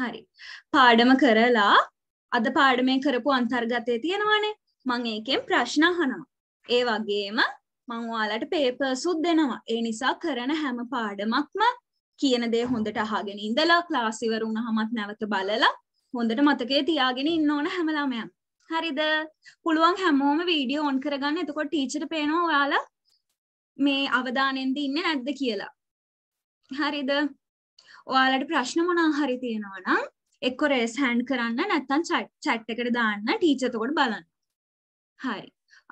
හරි පාඩම කරලා අද පාඩමේ කරපු අන්තර්ගතය තියෙනවානේ මං ඒකෙන් ප්‍රශ්න අහනවා ඒ වගේම මං ඔයාලට පේපර්සුත් දෙනවා ඒ නිසා කරන හැම පාඩමක්ම කියන දේ හොඳට අහගෙන ඉඳලා ක්ලාස් ඉවර වුණාමත් නැවත බලලා හොඳට මතකයේ තියාගෙන ඉන්න ඕන හැම ළමයන් හරිද පුළුවන් හැමෝම වීඩියෝ ඔන් කරගන්න එතකොට ටීචර් පේනවා ඔයාලා මේ අවධානයෙන්ද ඉන්නේ නැද්ද කියලා හරිද ඔයාලට ප්‍රශ්න මොනාහරි තියෙනවනම් එක්කො රේස් හැන්ඩ් කරන්න නැත්තන් චැට් එකට දාන්න ටීචතකොට බලන්න හරි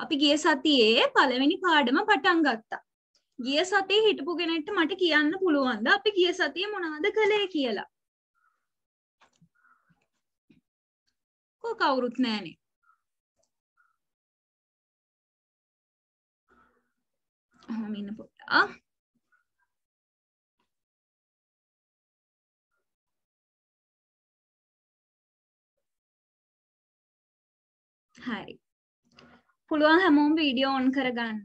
අපි ගිය සතියේ පළවෙනි පාඩම පටන් ගත්තා ගිය සතිය හිටපු කෙනෙක්ට මට කියන්න පුළුවන්ද අපි ගිය සතිය මොනවද කළේ කියලා. කෝ කවුරුත් නෑනේ. අහම ඉන්න පොට්ටා. හරි පුළුවන් හැමෝම් වීඩියෝ ඔන් කරගන්න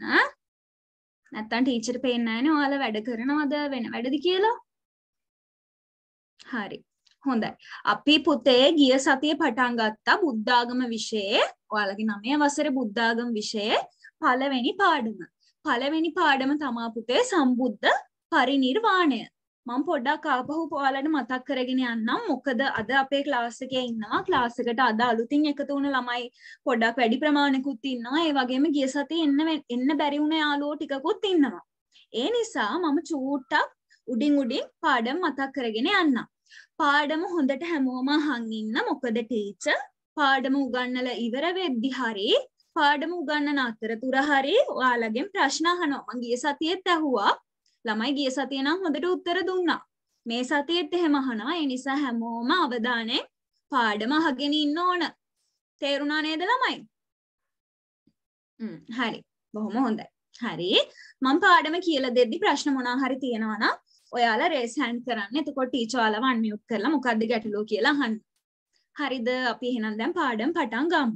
නැත්තන් ටීචර් පේන්නෑන ඔයාල වැඩ කරනවද වෙන වැඩදි කියලා හරි හොඳයි අපි පුතේ ගිය සතිය පටන්ගත්තා බුද්ධාගම විෂයේ ඔයාලගේ නමය වසර බුද්ධාගම විෂය පලවෙනි පාඩම පලවෙනි පාඩම තමා පුතේ සම්බුද්ධ පරිනිර්වාණය මං පොඩ්ඩක් ආපහු පොයාලට මතක් කරගෙන යන්නම් මොකද අද අපේ ක්ලාස්සක ඉන්නවා ක්ලාසකට අද අලුතින් එකතු වුණ ළමයි පොඩ්ඩක් වැඩි ප්‍රමාණකුත් ඉන්නවා ඒ වගේම ගිය සති එන්න එන්න බැරිවුණ යාලෝ ටිකකුත් ඉන්නවා ඒ නිසා මම චූට්ටක් උඩින් උඩින් පාඩම් මතක් කරගෙන යන්න පාඩම හොඳට හැමෝම අහන් ඉන්න මොකද ටීච පාඩම උගන්නල ඉවර වෙද්දි හරි පාඩම උගන්නන අතරතුර හරි ඔයාලගෙන් ප්‍රශ්න අහනවා මං ගිය සතියේත් ඇහුවා ළමයි ගිය සතිය නම් හොඳට උත්තර දුන්නා. මේ සතියෙත් එහෙම අහනවා. ඒ නිසා හැමෝම අවධානයෙන් පාඩම අහගෙන ඉන්න ඕන. තේරුණා නේද ළමයි? හ්ම් හරි. බොහොම හොඳයි. හරි. මම පාඩම කියලා දෙද්දි ප්‍රශ්න මොනවා හරි තියෙනවා නම් ඔයාලා රේස් හෑන්ඩ් කරන්න. එතකොට ටීචර් ඔයාලව අන්මියුට් කරලා මොකද්ද ගැටලුව කියලා අහන්න. හරිද? අපි එහෙනම් දැන් පාඩම් පටන් ගමු.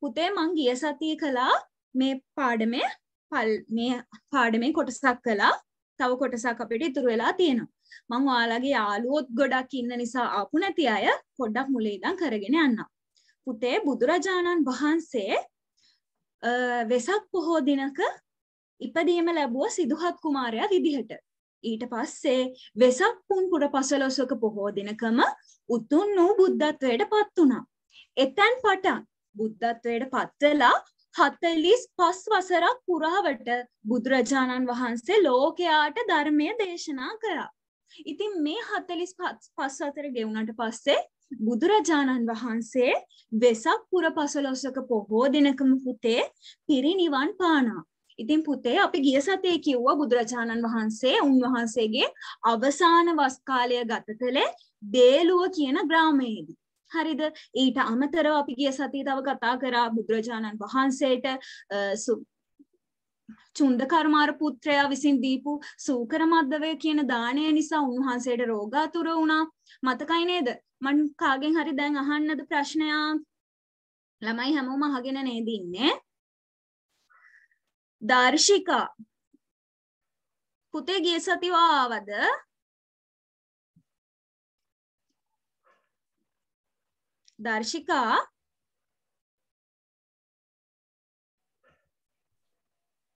පුතේ මං ගිය සතියේ කළා මේ පාඩමේ පල් මේ පාඩමේ කොටසක් කළා තව කොටසක් අපිට ඉතුරු වෙලා තියෙනවා. මං ඔයාලගේ යාළුවොත් ගොඩක් ඉන්න නිසා ආපු නැති අය පොඩ්ඩක් මුලේ ඉඳන් කරගෙන යන්න. පුතේ බුදුරජාණන් වහන්සේ වෙසක් පොහෝ දිනක ඉපදීම ලැබුව සිදුහත් කුමාරයා විදිහට. ඊට පස්සේ වෙසක් පුන් පුර පසලොසක පොහෝ දිනකම උතුම් වූ බුද්ධත්වයට පත් වුණා. එතැන් පටන් බුද්ධත්වයට පත්වෙලා හතලිස් පස් වසරක් පුරාවට බුදුරජාණන් වහන්සේ ලෝකයාට ධර්මය දේශනා කරා. ඉතින් මේ හතලිස් පස් අතර ගෙවුණට පස්සේ බුදුරජාණන් වහන්සේ වෙසක් පුර පසලොසක පොහෝ දෙනකම පුතේ පිරිනිවන් පානා. ඉතින් පුතේ අපි ගිය සතේ කිව්වා බුදුරජාණන් වහන්සේ උන්වහන්සේගේ අවසාන වස් කාලය ගත කළේ බේලුව කියන ග්‍රාමයේදී. හරිද ඊට අමතරව අපි ගිය සතිය තව කතා කරා බුදුරජාණන් වහන්සේට චුන්ද කර්මාර පුත්‍රයා විසින් දීපු සූකර මද්දවය කියන දානය නිසා උන්වහන්සේට රෝගාතුර වුණා මතකයි නේද මන් කාගෙන් හරි දැන් අහන්නද ප්‍රශ්නයක් ළමයි හැමෝම අහගෙන නේද ඉන්නේ දර්ශිකා පුතේ ගිය සතිය ආවද දර්ශිකා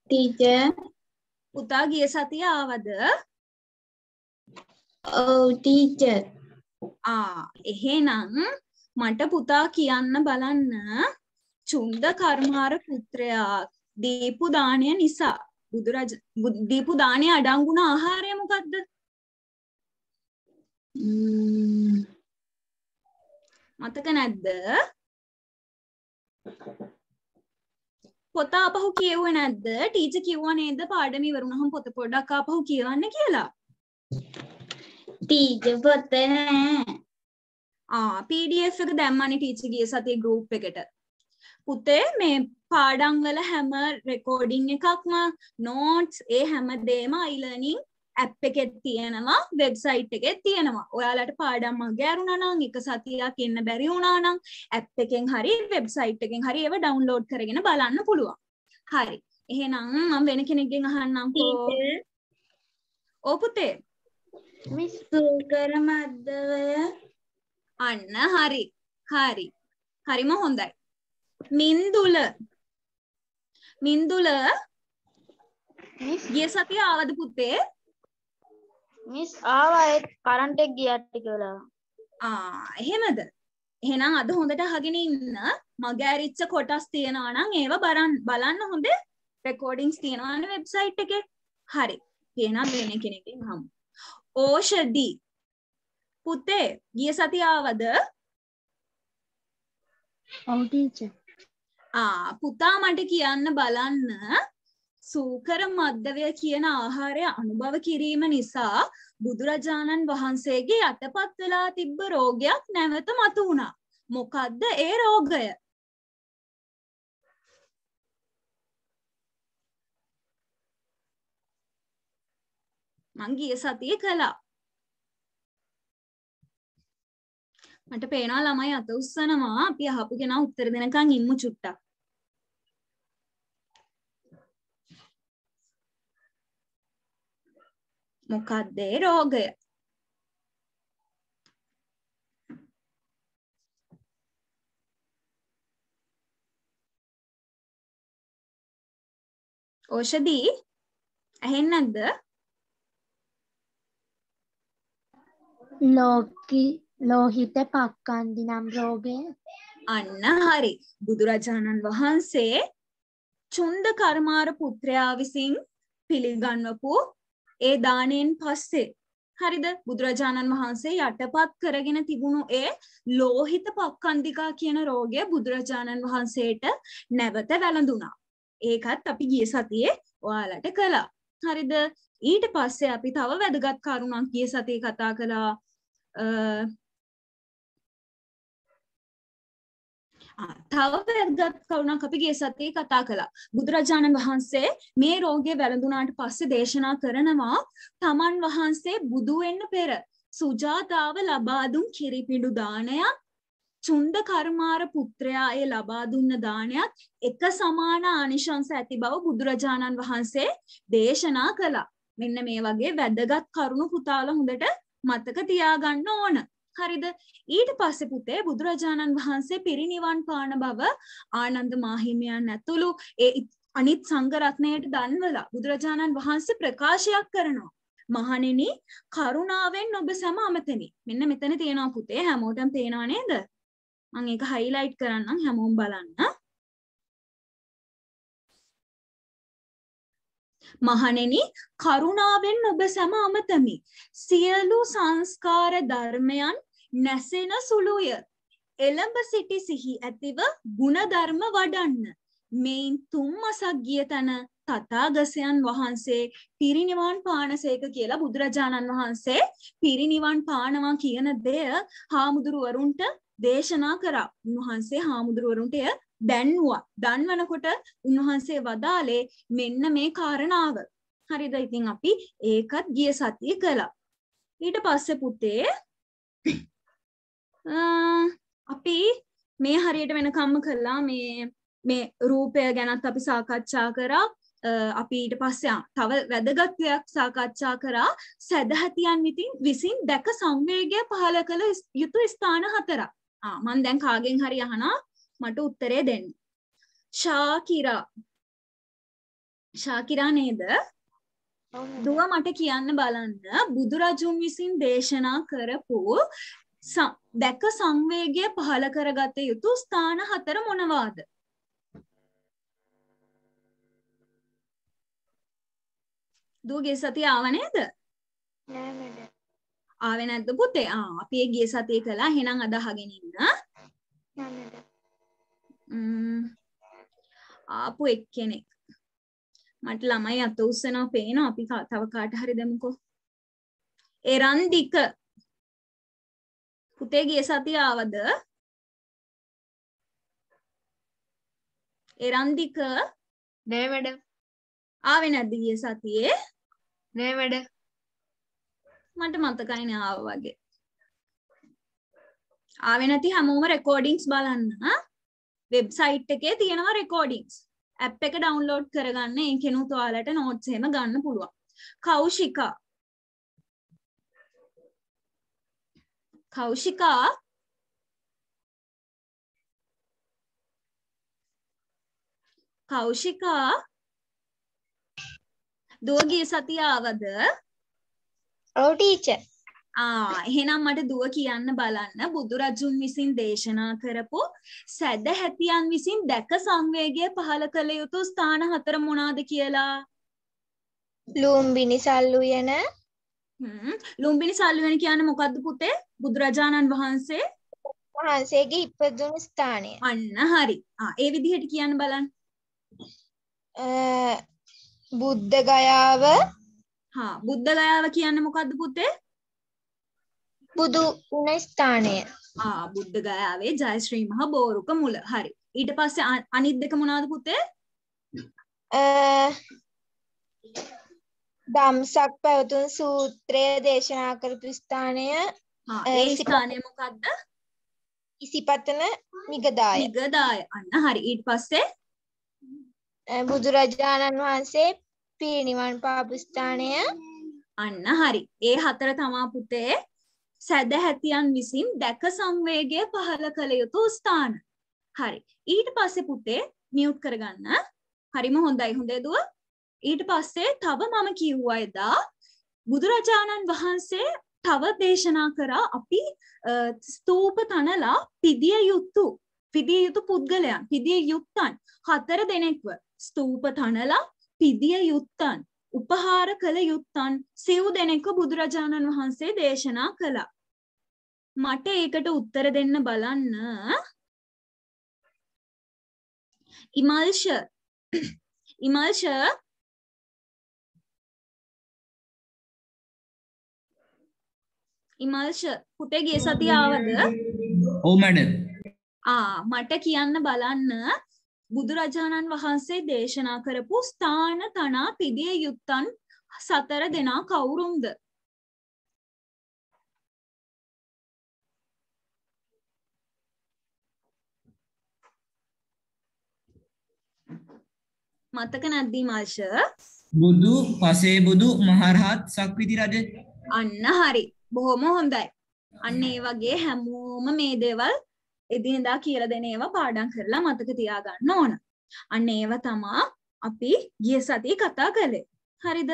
ටීචර් පුතා ගිය සතිය ආවද? ඔව් oh, ටීචර්. ආ එහෙනම් මට පුතා කියන්න බලන්න චුන්ද කර්මාර පුත්‍රයා දීපු දාණය නිසා බුදුරජ දීපු දාණය අඩංගුන ආහාරය මොකද්ද? ම්ම් hmm. මතක නැද්ද? පොත අපහු කියවුවේ නැද්ද? ටීචර් කිව්වා නේද පාඩම ඉවරුනහම පොත පොඩ්ඩක් අපහු කියවන්න කියලා? ටීචර් පොත නෑ. ආ PDF එක දැම්මනේ ටීචර් ගිය සතියේ group එකට. පුතේ මේ පාඩම් වල හැම රෙකෝඩින් එකක්ම notes ඒ හැම දෙම e-learning ඇප් එකෙත් තියෙනවා වෙබ්සයිට් එකෙත් තියෙනවා ඔයාලට පාඩම් අගෑරුණනං එක සතියක් ඉන්න බැරි වුණානම් ඇප් එකෙන් හරි වෙබ්සයිට් එකෙන් හරි ඒව ඩවන්ලෝඩ් කරගෙන බලන්න පුළුවන් හරි එහෙනම් මම වෙන කෙනෙක්ගෙන් අහන්නම්කෝ ඕපුතේ මිස් සුල්කර මද්දවය අන්න හරි හරි හරිම හොඳයි මින්දුල මින්දුල ගිය සතිය ආවද පුතේ මිස් ආවා ඒත් කරන්ට් එක ගියා ටික වෙලාවක්. ආ එහෙමද? එහෙනම් අද හොඳට අහගෙන ඉන්න මගේ ඇරිච්ච කොටස් තියෙනවා නම් ඒව බලන්න බලන්න හොඳ රෙකෝඩින්ග්ස් තියෙනවා නේ වෙබ්සයිට් එකේ. හරි. එහෙනම් වෙන කෙනෙක්ගෙන් හමු. ඕෂදි පුතේ ගිය සතිය ආවද? ඔව් ටීචර්. ආ පුතා මට කියන්න බලන්න සූකර මද්දවය කියන ආහාරය අනුභව කිරීම නිසා බුදුරජාණන් වහන්සේගේ යටපත් වෙලා තිබ්බ රෝගයක් නැවත මතු වුණා. මොකද්ද ඒ රෝගය? මං ගිය සතියේ කළා. මට පේනවා ළමයි අත උස්සනවා අපි අහපු කෙනා උත්තර දෙනකන් ඉමු චුට්ටක්. මොකක්ද ඒ රෝගය? ඕෂදී ඇහෙන්නක්ද? ලෝකි ලෝහිත පක්කන්දි නම් රෝගය අන්න හරි බුදුරජාණන් වහන්සේ චුන්ද කර්මාර පුත්‍රයා විසින් පිළිගන්වපු ඒ දානයෙන් පස්සේ හරිද බුදුරජාණන් වහන්සේ යටපත් කරගෙන තිබුණු ඒ ලෝහිත පක්කන්දිකා කියන රෝගය බුදුරජාණන් වහන්සේට නැවත වැළඳුනා. ඒකත් අපි ගිය සතියේ ඔයාලට කළා. හරිද ඊට පස්සේ අපි තව වැදගත් කරුණක් ගිය සතිය කතා කළා තව වැදගත් කරුණක් අපි ගිය සතියේ කතා කළා. බුදුරජාණන් වහන්සේ මේ රෝගය වැළඳුනාට පස්සේ දේශනා කරනවා තමන් වහන්සේ බුදු වෙන්න පෙර සුජාතාව ලබා දුන් කිරිපිඬු දානයක් චුන්ද කර්මාර පුත්‍රයා ඒ ලබා දුන්න දානයත් එක සමාන ආනිශංස ඇති බව බුදුරජාණන් වහන්සේ දේශනා කළා. මෙන්න මේ වගේ වැදගත් කරුණු පුතාලා හොඳට මතක තියාගන්න ඕන. හරිද ඊට පස්සෙ පුතේ බුදුරජාණන් වහන්සේ පිරිනිවන් පාන බව ආනන්ද මාහිමියන් ඇතුළු ඒ අනිත් සංගරත්නයට දන්වලා බුදුරජාණන් වහන්සේ ප්‍රකාශයක් කරනවා මහණෙනි කරුණාවෙන් ඔබ සැම අමතනි මෙන්න මෙතන තියෙනවා පුතේ හැමෝටම පේනවා නේද මං ඒක හයිලයිට් කරන්නම් හැමෝම බලන්න මහණෙනි කරුණාවෙන් ඔබ සැම අමතමි. සියලු සංස්කාර ධර්මයන් නැසෙන සුළුය. එළඹ සිටි සිහි ඇතිව ಗುಣධර්ම වඩන්න. මේන් තුන් මසක් ගිය තැන තථාගතයන් වහන්සේ පිරිනිවන් පානසේක කියලා බුදුරජාණන් වහන්සේ පිරිනිවන් පානවා කියන දෙය හාමුදුරුවරුන්ට දේශනා කරා. උන්වහන්සේ හාමුදුරුවරුන්ට එය දැන්වා දන්වනකොට උන්වහන්සේ වදාලේ මෙන්න මේ කාරණාව හරිද ඉතින් අපි ඒකත් ගිය සතිය කළා ඊට පස්සේ පුතේ අපි මේ හරියට වෙනකම්ම කළා මේ මේ රූපය ගැනත් අපි සාකච්ඡා කරා අපි ඊට පස්සේ තව වැදගත්වයක් සාකච්ඡා කරා සැදැහැතියන් විතින් විසින් දැක සංවේගය පහළ කළ යුතු ස්ථාන හතර මන් දැන් කාගෙන් හරි අහනා මට උත්තරේ දෙන්න. ශාකිරා ශාකිරා නේද? දුව මට කියන්න බලන්න බුදුරජුන් විසින් දේශනා කරපු දැක සංවේගය පහළ කරගත යුතු ස්ථාන හතර මොනවාද? දුවගේ සතිය ආව නේද? නෑ මැඩම්. ආවේ නැද්ද පුතේ? ආ අපි ඒ ගිය සතිය කළා. එහෙනම් අදාහගෙන ඉන්න. නෑ මැඩම්. ආපු එක් කෙනෙක් මට ළමයි අත උස්සනවා පේනවා අපි තව කාට හරි දෙමුකෝ එරන්දික පුතේ ගිය සතිය ආවද එරන්දික නෑ වැඩ ආවෙ නැද්ද ගිය සතියේ නෑ වැඩ මට මතකයි නෑ ආව වගේ ආවෙ නැති හැමෝම රෙකෝඩින්ග්ස් බලන්න හා වෙබ්සයිට් එකේ තියෙනවා රෙකෝඩිංස් ඇප් එක ඩවන්ලෝඩ් කරගන්න ඒ කෙනුතු යාලට නෝට්ස් එහෙම ගන්න පුළුවන් කෞෂිකා කෞෂිකා කෞෂිකා දුවගේ සතිය ආවද ඔව් ටීචර් එහෙනම් මට දුව කියන්න බලන්න බුදුරජුන් විසින් දේශනා කරපු සැද හැතියන් විසින් දැක සංවේගය පහළ කළ යුතු ස්ථාන හතර මොනාද කියලා ලූම්බිනි සල්ලුයන ලුම්බිනි සල්ලුවන කියන්න මොකක්ද පුතේ බුදුරජාණන් වහන්සේ වහන්සේගේ ඉපදුණු ස්ථානය අන්න හරි ඒ විදිහට කියන්න බලන්න බුද්ධ ගයාව හා බුද්ධ ගයාව කියන්න මොකක්ද පුතේ බුදු වුණ ස්ථානය ආ බුද්ධ ගයාවේ ජයශ්‍රී මහ බෝරුක මුල හරි ඊට පස්සේ අනිත් දෙක මොනවද පුතේ දම්සක් පැවතුන් සූත්‍රය දේශනා කරපු ස්ථානය ඒ ස්ථානය මොකක්ද ඉසිපතන නිගදාය නිගදාය අන්න හරි ඊට පස්සේ බුදුරජාණන් වහන්සේ පිරිනිවන් පාපු ස්ථානය අන්න හරි ඒ හතර තමා පුතේ සැදැහැතියන් විසින් දැක සංවේගය පහළ කළ යුතු ස්ථාන. හරි. ඊට පස්සේ පුතේ මියුට් කරගන්න. හරිම හොඳයි හොඳේ දුව. ඊට පස්සේ තව මම කිව්වා එදා බුදුරජාණන් වහන්සේ තව දේශනා කරා අපි ස්තූප තනලා පිදිය යුතු පිදිය යුතු පුද්ගලයන් පිදිය යුත්තන් හතර දෙනෙක්ව ස්තූප තනලා පිදිය යුත්තන් උපහාර කළ යුත්තන් සිව් දෙනෙක්ව බුදුරජාණන් වහන්සේ දේශනා කළා. මට ඒකට උත්තර දෙන්න බලන්න ඉමල්ෂ ඉමල්ෂ ඉමල්ෂ පුටේ ගිය සතිය ආවද ඔව් oh, මැඩම් ආ මට කියන්න බලන්න බුදුරජාණන් වහන්සේ දේශනා කරපු ස්ථාන තනා පිදිය යුත්තන් සතර දෙනා කවුරුන්ද මතක නැද්දී මාෂ? බුදු පසේ බුදු මහරහත් සක්විති රජ අන්න හරි. බොහොම හොඳයි. අන්න ඒ වගේ හැමෝම මේ දේවල් එදිනදා කියලා දෙන ඒවා පාඩම් කරලා මතක තියාගන්න ඕන. අන්න ඒව තමා අපි ගිය සතියේ කතා කළේ. හරිද?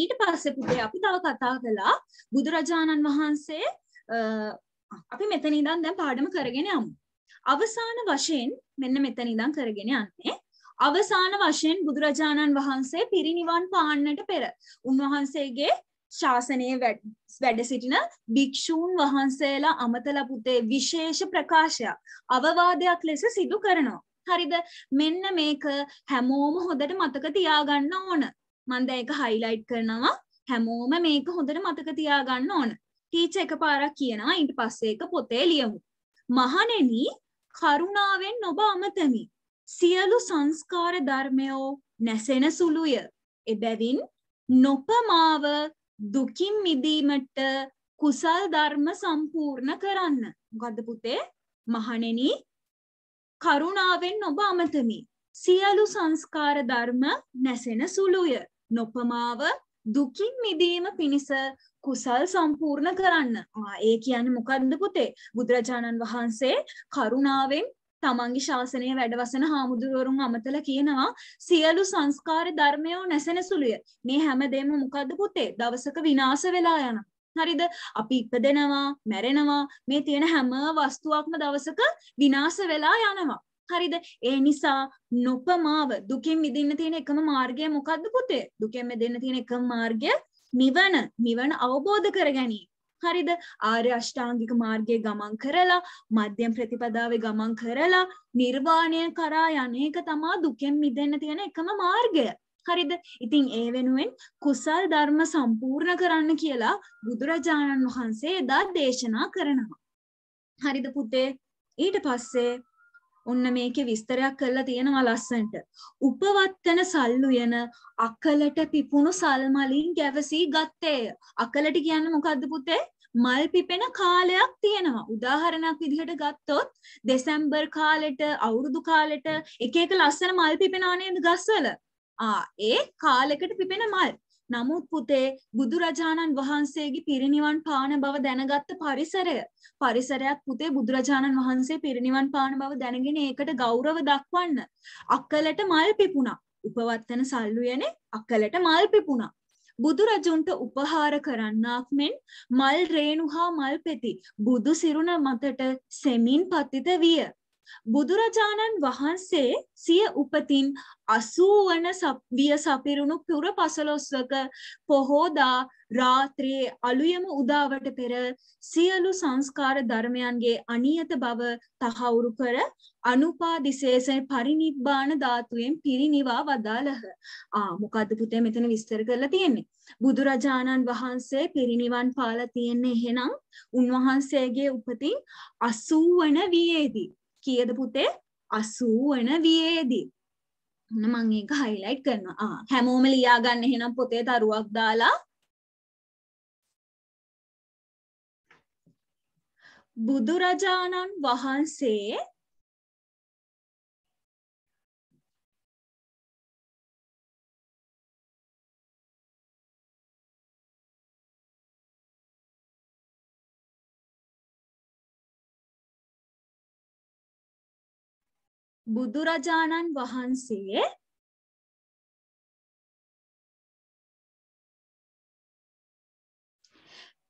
ඊට පස්සේ පුතේ අපි තව කතා කළා බුදුරජාණන් වහන්සේ අපි මෙතන ඉඳන් දැන් පාඩම කරගෙන යමු. අවසාන වශයෙන් මෙන්න මෙතන ඉඳන් කරගෙන යන්නේ අවසාන වශයෙන් බුදුරජාණන් වහන්සේ පිරිනිවන් පාන්නට පෙර උන්වහන්සේගේ ශාසනය වැඩ සිටින භික්‍ෂූන් වහන්සේලා අමතල පුතේ විශේෂ ප්‍රකාශයක් අවවාදයක් ලෙස සිදු කරනවා. හරිද මෙන්න මේක හැමෝම හොඳට මතක තියාගන්න ඕන මන්ද එක හයිලයිට් කරනවා හැමෝම මේක හොඳට මතක තියාගන්න ඕන ටීච එක පාරක් කියනවා ඉන්ට පස්සේක පොතේ ලියමු මහනෙනි කරුණාවෙන් නොබ අමතමි. සියලු සංස්කාර ධර්මයෝ නැසෙන සුළුය. එබැවින් නොපමාව දුකින් මිදීමට කුසල් ධර්ම සම්පූර්ණ කරන්න. මොකද්ද පුතේ? මහණෙනි කරුණාවෙන් ඔබ අමතමි. සියලු සංස්කාර ධර්ම නැසෙන සුළුය. නොපමාව දුකින් මිදීම පිණිස කුසල් සම්පූර්ණ කරන්න ඒ කියන්න මොකක්ද පුතේ බුදුරජාණන් වහන්සේ කරුණාවෙන් තමන්ගේ ශාසනය වැඩවසන හාමුදුරුවරුන් අමතල කියනවා සියලු සංස්කාර ධර්මයෝ නැසෙන සුළුය මේ හැමදේම මොකක්ද පුතේ දවසක විනාස වෙලා යන හරිද අපි ඉපදෙනවා මැරෙනවා මේ තියෙන හැම වස්තුවක්ම දවසක විනාස වෙලා යනවා හරිද ඒ නිසා නොපමාව දුකින් මිදින්න තියෙන එකම මාර්ගය මොකක්ද පුතේ දුකෙන් මෙදන්න තියෙන එක මාර්ගය නිවන නිවන අවබෝධ කර ගැනීම හරිද ආර්ය අෂ්ටාංගික මාර්ගයේ ගමන් කරලා මධ්‍යම ප්‍රතිපදාවේ ගමන් කරලා නිර්වාණය කරා යන එක තමා දුකෙන් මිදෙන්න තියෙන එකම මාර්ගය හරිද ඉතින් ඒ වෙනුවෙන් කුසල් ධර්ම සම්පූර්ණ කරන්න කියලා බුදුරජාණන් වහන්සේ එදා දේශනා කරනවා හරිද පුතේ ඊට පස්සේ ඔන්න මේකෙ විස්තරයක් කරලා තියෙනවා ලස්සන්ට. උපවත්තන සල්ලුයන අකලට පිපුණු සල් මලින් ගැවසී ගත්තේය. අකලට කියන්නේ මොකද්ද පුතේ? මල් පිපෙන කාලයක් තියෙනවා. උදාහරණයක් විදිහට ගත්තොත් දෙසැම්බර් කාලෙට, අවුරුදු කාලෙට එක එක ලස්සන මල් පිපෙනවා නේද ගස්වල? ආ ඒ කාලෙකට පිපෙන මල්. නමුත් පුතේ බුදුරජාණන් වහන්සේගේ පිරිනිවන් පාන බව දැනගත්ත පරිසරය පරිසරයක් පුතේ බුදුරජාණන් වහන්සේ පිරිනිවන් පාන බව දැනගෙන ඒකට ගෞරව දක්වන්න අක්කලට මල් පිපුණා උපවත්තන සල්ලුයනේ අක්කලට මල් පිපුණා බුදුරජුන්ට උපහාර කරන්නාක් මෙන් මල් රේණු හා මල් පෙති බුදු සිරුණ මතට සෙමින් පතිත විය බුදුරජාණන් වහන්සේ සිය උපතින් අසූවන විය සපිරුණු පුර පසලොස්වක පොහෝදා රාත්‍රියේ අලුයම උදාවට පෙර සියලු සංස්කාර ධර්මයන්ගේ අනියත බව තහවුරු කර අනුපාදිශේෂ පරිනිබ්බාන ධාතුවෙන් පිරිනිවා වදාළහ. ආ මොකද්ද පුතේ මෙතන විස්තර කරලා තියෙන්නේ? බුදුරජාණන් වහන්සේ පිරිනිවන් පාලා තියෙන්නේ එහෙනම් උන්වහන්සේගේ උපතින් 80 වන වියේදී කියද පුතේ අසුවන වයේදී මං ඒක හයිලයිට් කරනවා හැමෝම ලියාගන්න එහෙනම් පොතේ තරුවක් දාලා බුදුරජාණන් වහන්සේ බුදුරජාණන් වහන්සේ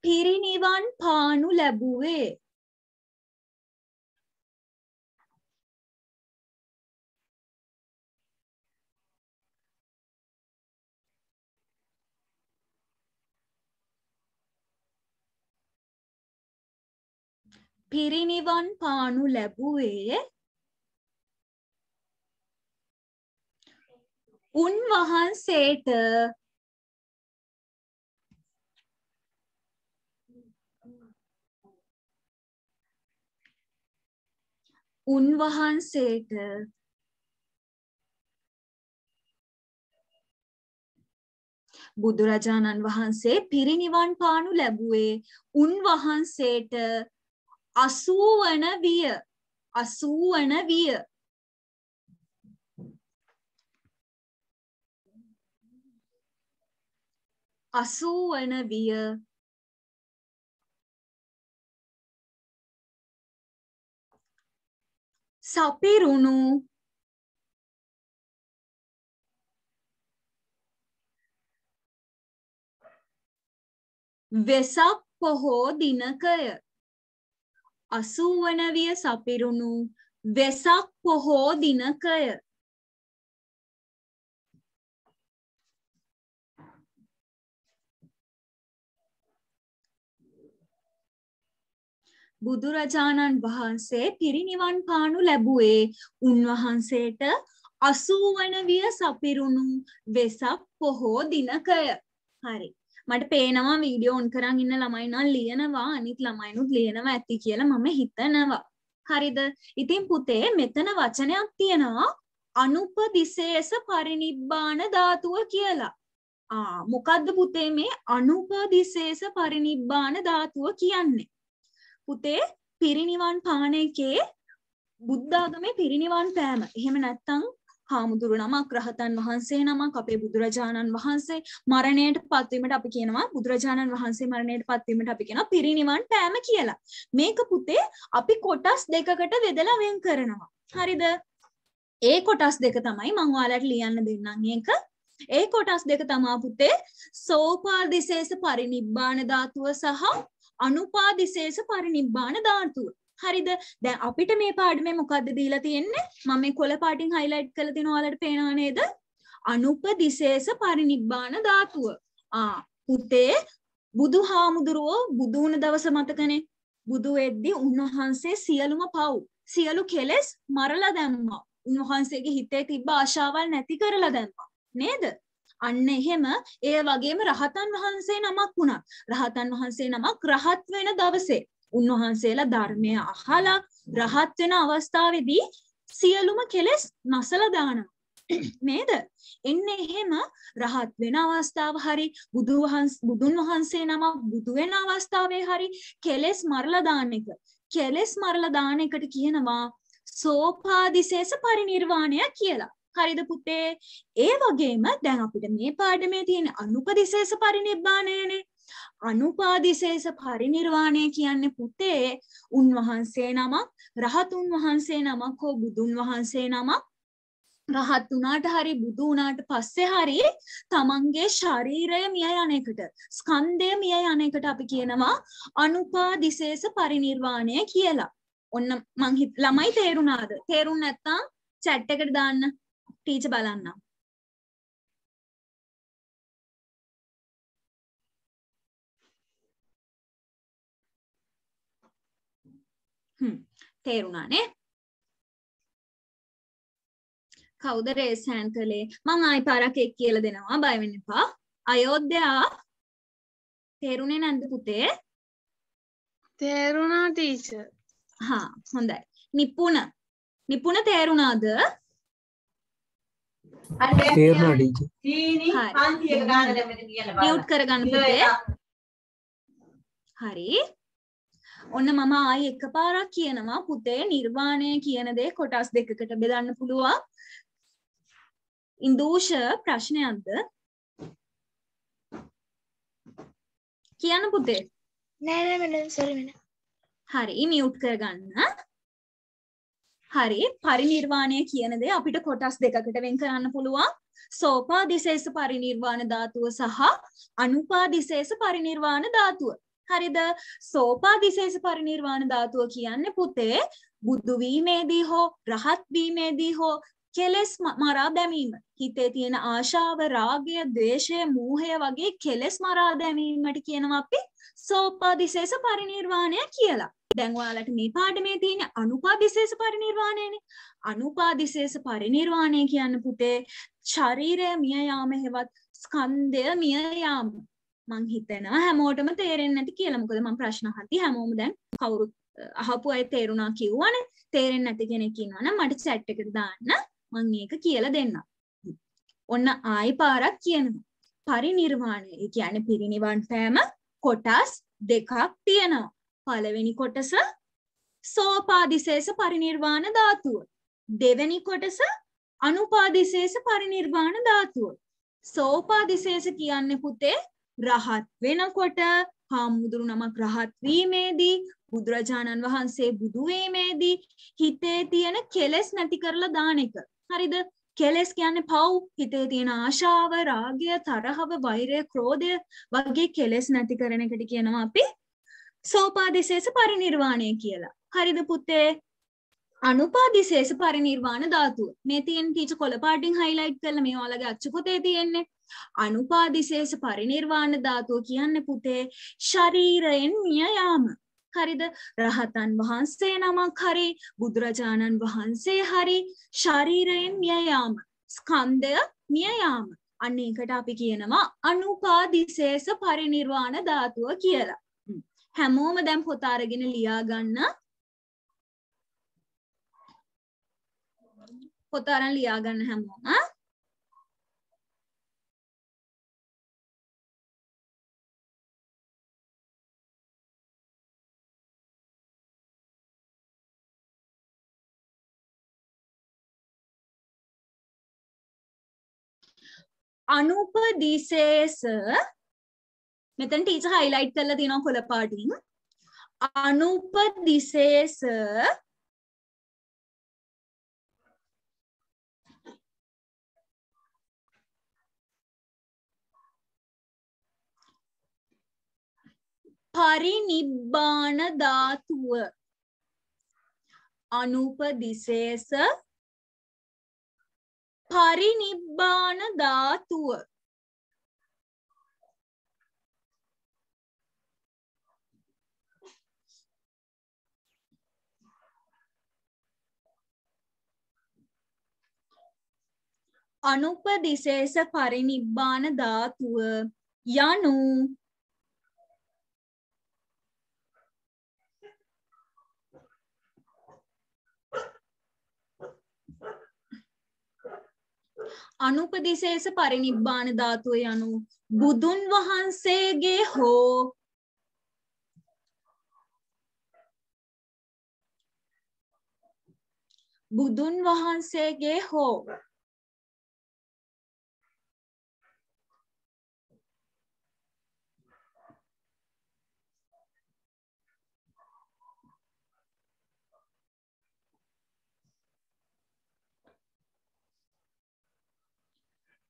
පිරිනිවන් පානු ලැබුවේ පිරිනිවන් පානු ලැබුවේ උන්වහන්සේට උන්වහන්සේට බුදුරජාණන් වහන්සේ පිරිනිවන් පානු ලැබුවේ උන්වහන්සේට අසූවන විය අසූවන විය අසූවන විය සපිරුණු වෙසක් පොහෝ දිනකය අසූවන විය සපිරුණු වෙසක් පොහෝ දිනකය බුදුරජාණන් වහන්සේ පිරිනිවන් පානු ලැබුවේ උන්වහන්සේට අසූවනවිය සපිරුණු වෙසක් පොහෝ දිනකය හරි මට පේනවා වීඩියෝන් කරන් ඉන්න ළමයිනල් ලියනවා අනිත් ළමයිනුත් ලියනවා ඇති කියලා මම හිතනවා හරිද ඉතින් පුතේ මෙතන වචනයක් තියෙනවා අනුපදිසේස පරිනිබ්බාන ධාතුව කියලා ආ මොකද්ද පුතේ මේ අනුපදිසේස පරිනිබ්බාන ධාතුව කියන්නේ පුතේ පිරිනිවන් පාන එකේ බුද්ධාගමේ පිරිනිවන් පෑම එහෙම නැත්තං හාමුදුරු නමක් රහතන් වහන්සේ නමක් අපේ බුදුරජාණන් වහන්සේ මරණයට පත්වීමට අපි කියනවා බුදුරජාණන් වහන්සේ මරණයට පත්වීමට අපි කියෙන පිරිනිවන් පෑම කියලා මේක පුතේ අපි කොටස් දෙකකට වෙදලා වෙන් කරනවා හරිද ඒ කොටස් දෙක තමයි මංවාලට ලියන්න දෙන්නන් ඒක ඒ කොටස් දෙක තමා පුතේ සෝපාදිශේෂ පරිනිබ්බාන ධාතුව සහ අනුපාදිශේෂ පරිනිබ්බාන ධාතුව. හරිද දැන් අපිට මේ පාඩමේ මොකද්ද දීලා තියෙන්නේ මම මේ කොළ පාටින් හයිලයිට් කරලා තිනවා ඔයාලට පේනවා නේද අනුපදිශේෂ පරිනිබ්බාන ධාතුව ආ පුතේ බුදුහාමුදුරුවෝ බුදු වුණ දවස මතකනේ බුදු වෙද්දී උන්වහන්සේ සියලුම පව් සියලු කෙලෙස් මරලා දැම්මා උන්වහන්සේගේ හිතේ තිබ්බ ආශාවල් නැති කරලා දැම්මා නේද අන්න එහෙම ඒ වගේම රහතන් වහන්සේ නමක් වුණා. රහතන් වහන්සේ නමක් රහත් වෙන දවසේ උන්වහන්සේලා ධර්මය අහලා රහත් වෙන අවස්ථාවේදී සියලුම කෙලෙස් නසලා දානවා. නේද? එන්න එහෙම රහත් වෙන අවස්ථාව හරි බුදුන් වහන්සේ නමක් බුදු වෙන අවස්ථාවේ හරි කෙලෙස් මරලා දාන එක. කෙලෙස් මරලා දාන එකට කියනවා සෝපාදිශේෂ පරිණිර්වාණය කියලා. හරිද පුතේ? ඒ වගේම දැන් අපිට මේ පාඩමේ තියෙන අනුපදිශේෂ පරිනිබ්බාණයනේ. අනුපාදිශේෂ පරිනිර්වාණය කියන්නේ පුතේ උන්වහන්සේ නමක්, රහතුන් වහන්සේ නමක් හෝ බුදුන් වහන්සේ නමක් රහත් වුණාට හරි බුදු වුණාට පස්සේ හරි තමන්ගේ ශරීරය මිය යන එකට ස්කන්ධය මිය යන එකට අපි කියනවා අනුපාදිශේෂ පරිනිර්වාණය කියලා. ඔන්න මං ළමයි තේරුණාද? තේරුණ නැත්නම් chat එකට දාන්න. ටීච බලන්නම් තේරුණානේ කවුද රේස් හෑන් කළේ මං ආයි පාරක් එක් කියලා දෙනවා බය වෙන්න එපා අයෝධ්‍යා තේරුණේ නැන්ද පුතේ තේරුණා ටීචර් හා හොඳයි නිපුණ නිපුණ තේරුණාද තේරෙනවා ඩීජේ. සීනි පන්තියක ගාන දැන් මෙතන කියන බලන්න. මියුට් කරගන්න පුතේ. හරි. ඔන්න මම ආයි එකපාරක් කියනවා පුතේ නිර්වාණය කියන දේ කොටස් දෙකකට බෙදන්න පුළුවන්. ඉන්දෝෂ ප්‍රශ්නයක්ද? කියන්න පුතේ. නෑ නෑ මැඩම් සෝරි මැඩම්. හරි මියුට් කරගන්න. හරි පරිනිර්වාණය කියන දේ අපිට කොටස් දෙකකට වෙන් කරන්න පුළුවන් සෝපාදිශේෂ පරිනිර්වාණ ධාතුව සහ අනුපාදිශේෂ පරිනිර්වාණ ධාතුව. හරිද? සෝපාදිශේෂ පරිනිර්වාණ ධාතුව කියන්නේ පුතේ බුදු වීමේදී හෝ රහත් වීමේදී හෝ කෙලෙස් මරා දැමීම හිතේ තියෙන ආශාව රාගය දේශය මූහය වගේ කෙලෙස් මරා දැමීමට කියනවා අපි සෝපාදිශේෂ පරිනිර්වාණය කියලා දැන්වාලට මේ පාඩමේ තියෙන අනුපාදිශේෂ පරිනිර්වාණයනේ අනුපාදිශේෂ පරිනිර්වාණය කියන්න පුතේ ශරීරය මිය යාම හෙවත් ස්කන්ධය මිය යාම මං හිතනවා හැමෝටම තේරෙන්නේ නැති කියලා මොකද මම ප්‍රශ්න අහති හැමෝම දැන් කවුරුත් අහපු අය තේරුණා කිව්වනේ තේරෙන්නේ නැති කෙනෙක් ඉන්නවනම් මට chat එකට දාන්න මං ඒක කියලා දෙන්නම්. ඔන්න ආයි පාරක් කියනවා. පරිනිර්වාණය. ඒ කියන්නේ පිරිනිවන් පෑම කොටස් දෙකක් තියෙනවා. පළවෙනි කොටස සෝපාදිශේෂ පරිනිර්වාණ ධාතුව. දෙවෙනි කොටස අනුපාදිශේෂ පරිනිර්වාණ ධාතුව. සෝපාදිශේෂ කියන්නේ පුතේ රහත් වෙනකොට හාමුදුරු නමක් රහත් වීමේදී බුදුරජාණන් වහන්සේ බුදු වීමේදී හිතේ තියෙන කෙලෙස් නැති කරලා දාන එක. හරිද කෙලෙස් කියන්නේ පව් හිතේ තියෙන ආශාව රාගය තරහව වෛරය ක්‍රෝධය වගේ කෙලෙස් නැති කරන එකට කියනවා අපි සෝපාදිශේෂ පරිනිර්වාණය කියලා හරිද පුතේ අනුපාදිශේෂ පරිනිර්වාණ ධාතුව මේ තියෙන ටීචර් කොළපාටින් හයිලයිට් කරලා මේ ඔයාලගේ අච්චුපොතේ තියෙන්නේ අනුපාදිශේෂ පරිනිර්වාණ ධාතුව කියන්නේ පුතේ ශරීරයෙන් මිය යාම හරිද රහතන් වහන්සේ නමක් හරි බුදුරජාණන් වහන්සේ හරි ශරීරයෙන් මියයාම ස්කන්දයක් මියයාම අන්නේකට අපි කියනවා අනුපාදිශේෂ පරිනිර්වාණ ධාතුව කියලා. හැමෝම දැන් පොත අරගෙන ලියා ගන්න. පොත අරන් ලියා ගන්න හැමෝම. අනුප දිසේස මෙතැන් ටීච හයිලයිට් කරල තිනවා කොළපාටින් අනුප දිසේස පරිනිබ්බාන ධාතුව අනුප දිසේස පරිනිබ්බාන ධාතුව අනුපදිශේෂ පරිනිබ්බාන ධාතුව යනු අනුපදිශේෂ පරිනිබ්බාන ධාතුව යනු බුදුන් වහන්සේගේ හෝ බුදුන් වහන්සේගේ හෝ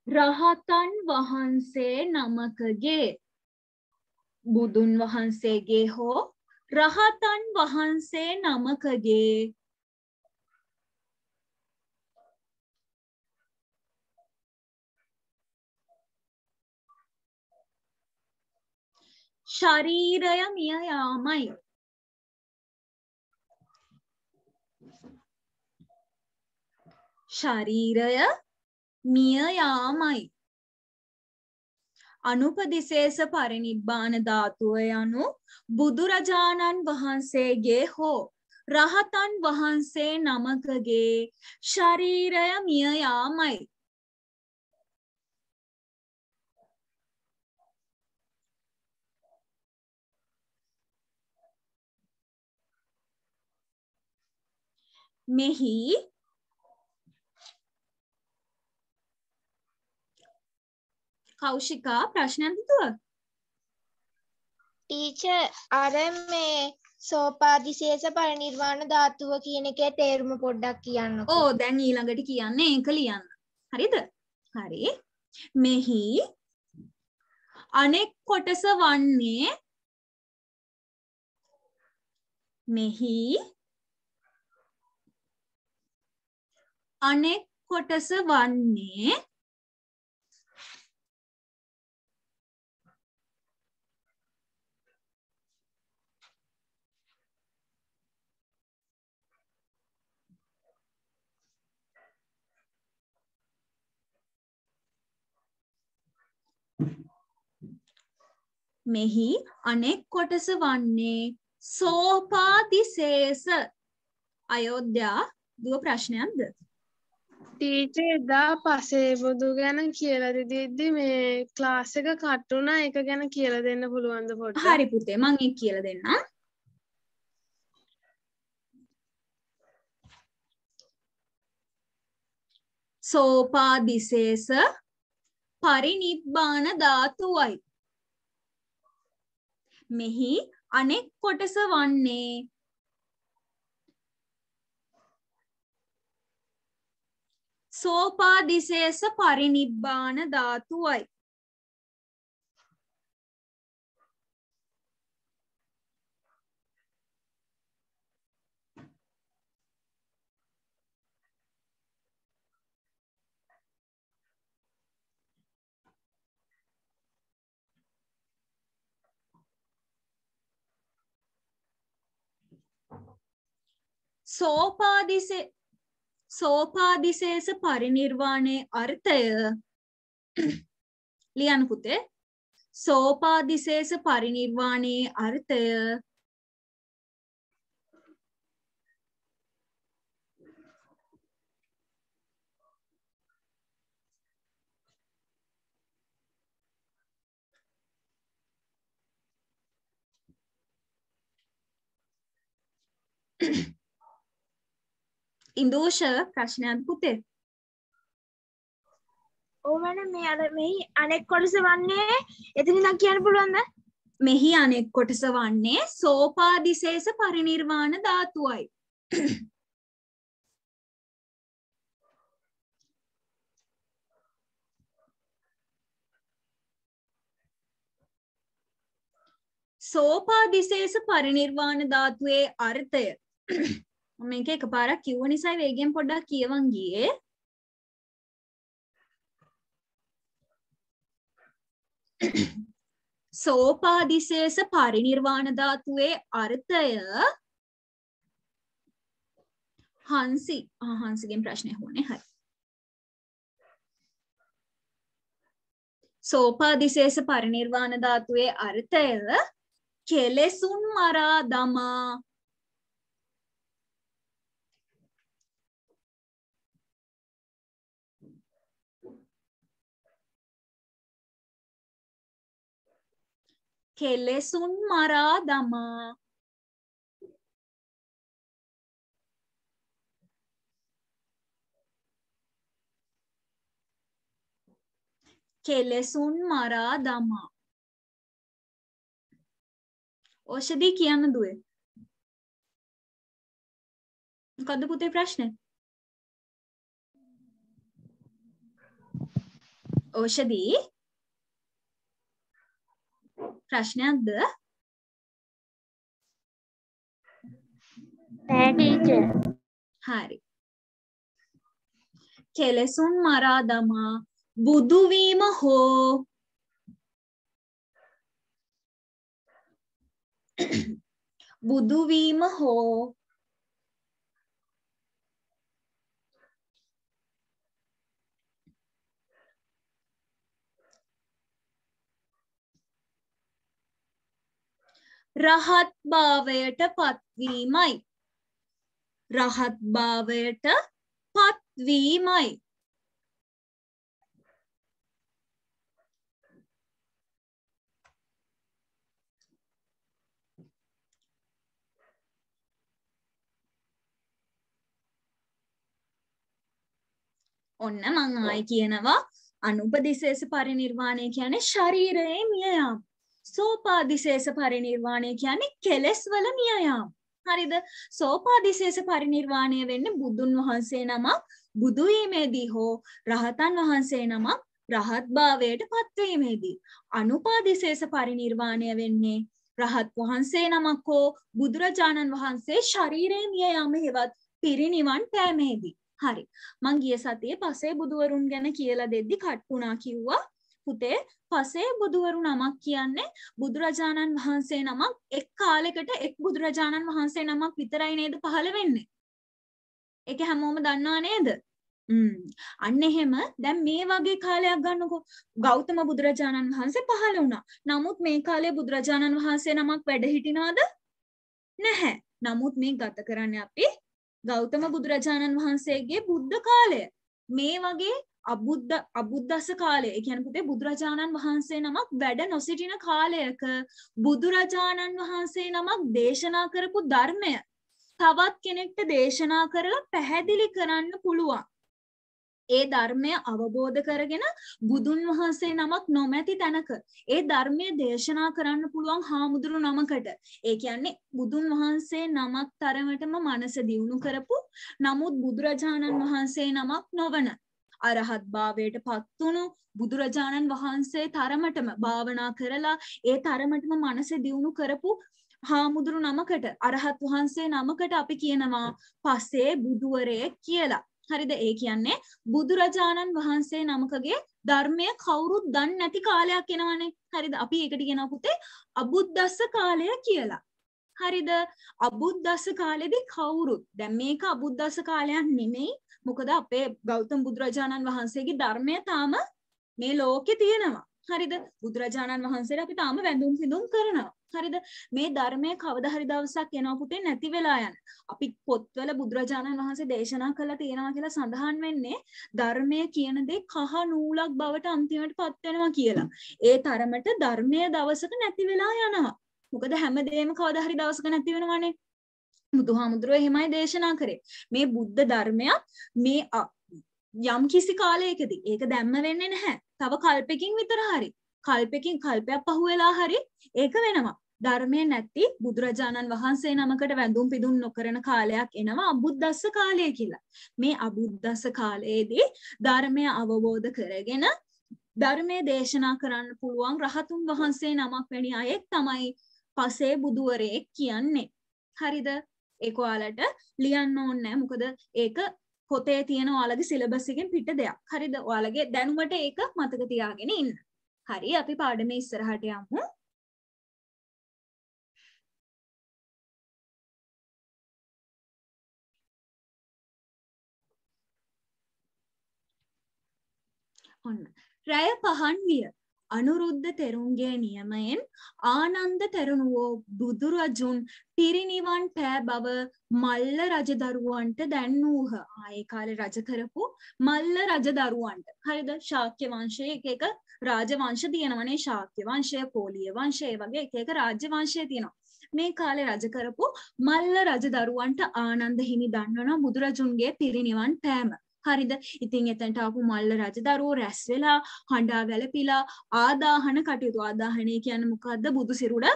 රහතන් වහන්සේ නමකගේ බුදුන් වහන්සේගේ හෝ රහතන් වහන්සේ නමකගේ ශරීරය මිය යාමයි ශරීරය මිය යාමයි. අනුපදිශේෂ පරිනිබ්බාන ධාතුව යනු බුදුරජාණන් වහන්සේගේ හෝ රහතන් වහන්සේ නමකගේ ශරීරය මිය යාමයි. මෙහි කෞෂිකා ප්‍රශ්නයක් දුතුවා. ටීචර් අර මේ සෝපාදිශේෂ පරිනිර්වාණ ධාතුව කියන එකේ තේරුම පොඩ්ඩක් කියන්නකෝ. ඕ දැන් ඊළඟට කියන්නේ ඒක ලියන්න. හරිද? හරි. මෙහි අනෙක් කොටස වන්නේ මෙහි අනෙක් කොටස වන්නේ මෙහි අනෙක් කොටස වන්නේ සෝපාතිශේෂ අයෝධ්‍යා දුව ප්‍රශ්නයක්ද ටීචර් එදා පසේබුදු ගැන කියලා දෙද්දි මේ ක්ලාස් එක කට් වුණා ඒක ගැන කියලා දෙන්න පුළුවන්ද පොඩ්ඩක් හරි පුතේ මම ඒක කියලා දෙන්නම් සෝපාදිශේෂ පරිනිබ්බාන ධාතුවයි මෙහි අනෙක් කොටස වන්නේ සෝපාදිශේෂ පරිනිබ්බාන ධාතුවයි සෝපාදිසේ සෝපාදිශේෂ පරිනිර්වාණයේ අර්ථය ලියන්න පුතේ සෝපාදිශේෂ පරිනිර්වාණයේ අර්ථය Mm-hmm. ඉඳෝෂ ප්‍රශ්නයක් පුතේ ඕමන මේ අර මෙහි අනෙක් කොටස වන්නේ එතිනිදක් කියන්න පුළුවන්ද මෙහි අනෙක් කොටස වන්නේ සෝපාදිශේෂ පරිනිර්වාණ ධාතුවයි සෝපාදිශේෂ පරිනිර්වාණ ධාතුවේ අර්ථය මේක එක පාරක් කිව්ව නිසයි වේගෙන් පොඩ්ඩක් කියවන් ගියේ සෝපාදිශේෂ පරිනිර්වාණ ධාතුවේ අර්ථය හංසි හංසගෙන් ප්‍රශ්නය හෝනේ හරි සෝපාදිශේෂ පරිනිර්වාණ ධාතුවේ අර්ථය කෙලෙසුන් මරා දමා කෙලෙසුන් මරා දමා කෙලෙසුන් මරා දමා ඕෂදී කියන්න දුවේ මොකද්ද පුතේ ප්‍රශ්නේ ඕෂදී ප්‍රශ්නයක්ද හරි කෙලෙසුන් මරා දමා බුදුවීම හෝ බුදුවීම හෝ රහත් භාවයට පත්වීමයි. රහත් භාවයට පත්වීමයි. ඔන්න මං ආයි කියනවා අනුපදිශේෂ පරිනිර්වාණය කියන්නේ ශරීරයේ මිය යාම. සෝපාදිශේෂ පරිනිර්වාණය කියන්නේ කෙලෙස් වල මියයාම. හරිද? සෝපාදිශේෂ පරිනිර්වාණය වෙන්නේ බුදුන් වහන්සේ නමක් බුදු වීමේදී හෝ රහතන් වහන්සේ නමක් රහත්භාවයට පත්වීමේදී අනුපාදිශේෂ පරිනිර්වාණය වෙන්නේ රහත් වහන්සේ නමක් හෝ බුදුරජාණන් වහන්සේ ශරීරයේ මිය යාම හෙවත් පිරිනිවන් පෑමේදී. හරි. මං ගිය සතියේ පසේ බුදුවරුන් ගැන කියලා දෙද්දි කට්ුණා කිව්වා පුතේ පසේ බුදුවරු නමක් කියන්නේ බුදුරජාණන් වහන්සේ නමක් එක් කාලෙකට එක් බුදුරජාණන් වහන්සේ නමක් විතරයි නේද පහළ වෙන්නේ. ඒක හැමෝම දන්නවා නේද? අන්න එහෙම දැන් මේ වගේ කාලයක් ගන්නකො ගෞතම බුදුරජාණන් වහන්සේ පහළ වුණා. නමුත් මේ කාලේ බුදුරජාණන් වහන්සේ නමක් වැඩ හිටිනවද? නැහැ. නමුත් මේ ගත කරන්නේ අපි ගෞතම බුදුරජාණන් වහන්සේගේ බුද්ධ කාලය. මේ වගේ අබුද්ධ අබුද්දස කාලය එකැන පුතේ බුදුරජාණන් වහන්සේ නමක් වැඩ නොසිටින කාලයක බුදුරජාණන් වහන්සේ නමක් දේශනා කරපු ධර්මය තවත් කෙනෙක්ට දේශනා කරලා පැහැදිලි කරන්න පුළුවන්. ඒ ධර්මය අවබෝධ කරගෙන බුදුන් වහන්සේ නමක් නොමැති තැනක ඒ ධර්මය දේශනා කරන්න පුළුවන් හාමුදුරු නමකට ඒ කියන්නේ බුදුන් වහන්සේ නමක් තරමටම මනස දියුණු කරපු නමුත් බුදුරජාණන් වහන්සේ නමක් නොවන අරහත් භාවයට පත්වුණු බුදුරජාණන් වහන්සේ තරමටම භාවනා කරලා ඒ තරමටම මනස දියුණු කරපු හාමුදුරු නමකට අරහත් වහන්සේ නමකට අපි කියනවා පස්සේ බුදුවරය කියලා. හරිද ඒ කියන්නේ බුදුරජාණන් වහන්සේ නමකගේ ධර්මය කවුරුත් දන්නේ නැති කාලයක් එනවනේ. හරිද? අපි ඒකට කියනවා පුතේ අබුද්දස්ස කාලය කියලා. හරිද? අබුද්දස්ස කාලෙදි කවුරුත් දැන් මේක අබුද්දස්ස කාලයක් නෙමෙයි. මොකද අපේ ගෞතම බුදුරජාණන් වහන්සේගේ ධර්මය තාම මේ ලෝකෙ තියෙනවා හරිද බුදුරජාණන් වහන්සේට අපි තාම වැඳුම් සිඳුම් කරනවා හරිද මේ ධර්මය කවදා හරි දවසක් එනවා පුතේ නැති වෙලා යන අපි පොත්වල බුදුරජාණන් වහන්සේ දේශනා කළා තියෙනවා කියලා සඳහන් වෙන්නේ ධර්මය කියන දේ කහ නූලක් බවට අන්තිමටපත් වෙනවා කියලා ඒ තරමට ධර්මය දවසට නැති වෙලා යනවා මොකද හැමදේම කවදා හරි දවසක නැති වෙනවනේ බුදුහාමුදුරුව එහෙමයි දේශනා කරේ මේ බුද්ධ ධර්මයක් මේ යම් කිසි කාලයකදී ඒක දැම්ම වෙන්නේ නැහැ තව කල්පකින් විතර හරි කල්පකින් කල්පයක් පහුවෙලා හරි ඒක වෙනවා ධර්මය නැති බුදුරජාණන් වහන්සේ නමකට වැඳුම් පිදුම් නොකරන කාලයක් එනවා අබුද්දස්ස කාලය කියලා මේ අබුද්දස්ස කාලයේදී ධර්මය අවබෝධ කරගෙන ධර්මය දේශනා කරන්න පුළුවන් රහතුන් වහන්සේ නමක් වැනි අයෙක් තමයි පසේ බුදුවරයෙක් කියන්නේ හරිද ඒක ඔයාලට ලියන්න ඕන්නෑ මොකද ඒක පොතේ තියෙන ඔයාලගේ සිලබස්සිකෙන් පිට දෙයක් හරිද ඔයාලගේ දැනුමට ඒක මතක තියාගෙන ඉන්න හරි අපි පාඩම ඉස්සරහට යමු ඔන්න රැය පහන් විය අනුරුද්ධ තෙරුන්ගේ නියමයෙන් ආනන්ද තෙරණුවෝ බුදුරජුන් පිරිනිවන් පෑ බව මල්ල රජදරුවන්ට දැන්වූහ ආයකාල රජකරපු මල්ල රජදරුවන්ට හරිද ශාක්‍ය වංශය එක එක රාජවංශ තියෙනවනේ ශාක්‍ය වංශය කෝලිය වංශය වගේ එක එක රාජ්‍යවංශය තියෙනවා මේ කාලේ රජකරපු මල්ල රජදරුවන්ට ආනන්ද හිමි දන්නවනම් බුදුරජුන්ගේ පිරිනිවන් පෑම හරිද ඉතින් එතැන්ට අපපු මල්ල රජදරුව රැස් වෙලා හඬා වැලපිලා ආදාහන කටයුතු ආදාහනය කියන්න මොකක්ද බුදු සිරුඩ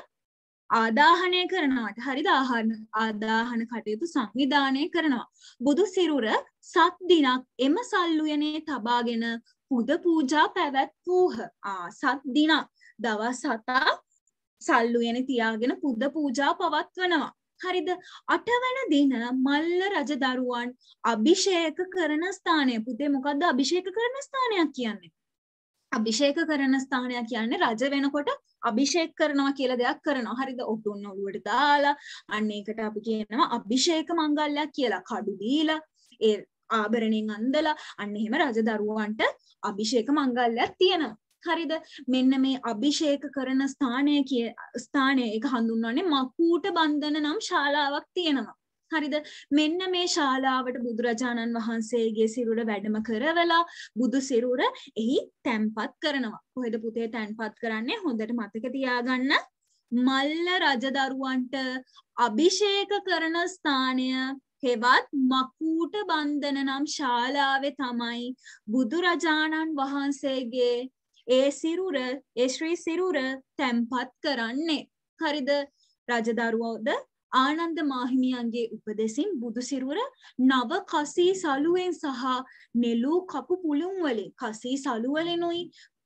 ආදාහනය කරනවට හරි දාහන ආදාහන කටයුතු සංවිධානය කරනවා. බුදු සිරුර සත් දිනක් එම සල්ලුයනේ තබාගෙන පුද පූජා පැවැත් වූහ සත් දිනක් දවස් සතා සල්ලුයන තියාගෙන පුද පූජා පවත්වනවා. හරිද අටවන දින මල්ල රජදරුවන් අභිෂේක කරන ස්ථානය පුතේ මොකක්ද අභිෂේක කරන ස්ථානයක් කියන්නේ. අභිෂේක කරන ස්ථානයක් කියන්නේ රජ වෙනකොට අභිෂේක් කරනවා කියලා දෙයක් කරනවා හරිද ඔටුන්න ඔළුවට දාලා අන්න ඒකට අපි කියනවා අභිෂේක මංගල්‍යයක් කියලා කඩු දීලා ඒ ආභරණයෙන් අන්දලා අන්න එහෙම රජ දරුවන්ට අභිෂේක මංගල්‍යයක් තියෙනවා හරිද මෙන්න මේ අභිෂේක කරන ස්ථානය කිය ස්ථානය එක හඳුන්වන්නේ මකූට බන්ධන නම් ශාලාවක් තියෙනවා. හරිද මෙන්න මේ ශාලාවට බුදුරජාණන් වහන්සේගේ සිරුර වැඩම කරවලා බුදු සිරුර එහි තැන්පත් කරනවා. කොහෙද පුතේ තැන්පත් කරන්නේ හොඳට මතක තියාගන්න. මල්ල රජදරුවන්ට අභිෂේක කරන ස්ථානය හෙවත් මකූට බන්ධන නම් ශාලාවේ තමයි බුදුරජාණන් වහන්සේගේ ඒ සිරුර ඒ ශ්‍රී සිරුර තැම්පත් කරන්නේ. හරිද රජදරුවෝද ආනන්ද මාහිමියන්ගේ උපදෙසින් බුදුසිරුර නව කසී සලුවෙන් සහ නෙලූ කපු පුළුම් වලින් කසී සලුවලෙනුයි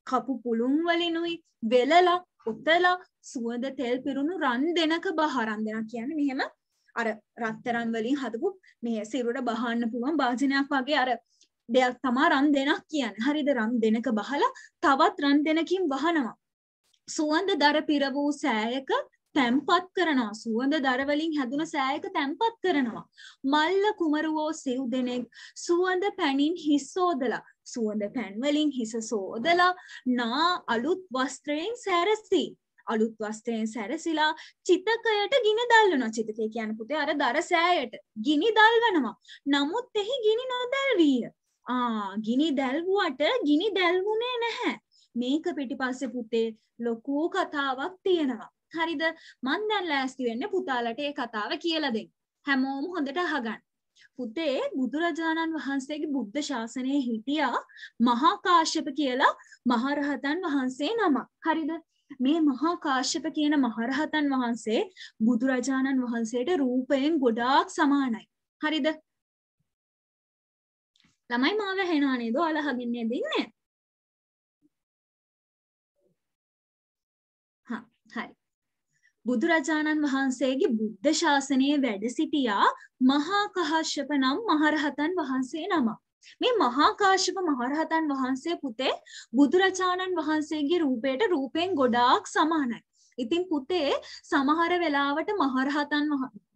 කපු පුළුම් වලිනුයි වෙලලා උතලා සුවඳ තෙල් පිරුණු රන් දෙනක බහරන් දෙනක් කියන්නේ මෙහෙම අර රත්තරන් වලින් හදපු මේ සිරුරට බහන්න පුළුවන් භාජනයක් වගේ අර දෙයක් තමා රන් දෙනක් කියන්න හරිද රම් දෙනක බහලා තවත් රන් දෙනකින් වහනවා. සුවන්ද දර පිර වූ සෑයක තැම්පත් කරනවා සුවඳ දරවලින් හැදුන සෑයක තැම්පත් කරනවා. මල්ල කුමරුවෝ සිව් දෙනෙක් සුවඳ පැණින් හිස්සෝදලා සුවඳ පැන්වලින් හිස සෝදලා නා අලුත් වස්ත්‍රයෙන් සැරසී. අලුත් වස්ත්‍රයෙන් සැරසිලා චිතකයට ගිනි දල්වනවා චිතකය කියන පුතේ අර දර සෑයට ගිනි දල්වනවා. නමුත් එහි ගිනි නොදැල්වීය. ගිනි දැල්වුවට ගිනි දැල්වුණේ නැහැ මේක පිටිපස්සෙ පුතේ ලොකූ කතාවක් තියෙනවා හරිද මන් දැන් ලෑස්ති වෙන්න පුතාලට ඒ කතාව කියලා දෙන්න හැමෝම හොඳට අහගන්න පුතේ බුදුරජාණන් වහන්සේගේ බුද්ධ ශාසනය හිටියා මහාකාශ්‍යප කියලා මහරහතන් වහන්සේ නම හරිද මේ මහාකාශ්‍යප කියන මහරහතන් වහන්සේ බුදුරජාණන් වහන්සේට රූපයෙන් ගොඩාක් සමානයි හරිද ළමයි මාව හෙනවානේ ද ඔයාලා හගින්නේ දෙන්නේ හරි බුදුරජාණන් වහන්සේගේ බුද්ධ ශාසනයේ වැඩ සිටියා මහා කහශ්‍යප නම් මහරහතන් වහන්සේ නමක් මේ මහා කාශ්‍යප මහරහතන් වහන්සේ පුතේ බුදුරජාණන් වහන්සේගේ රූපයට රූපයෙන් ගොඩාක් සමානයි ඉතින් පුතේ සමහර වෙලාවට මහරහතන්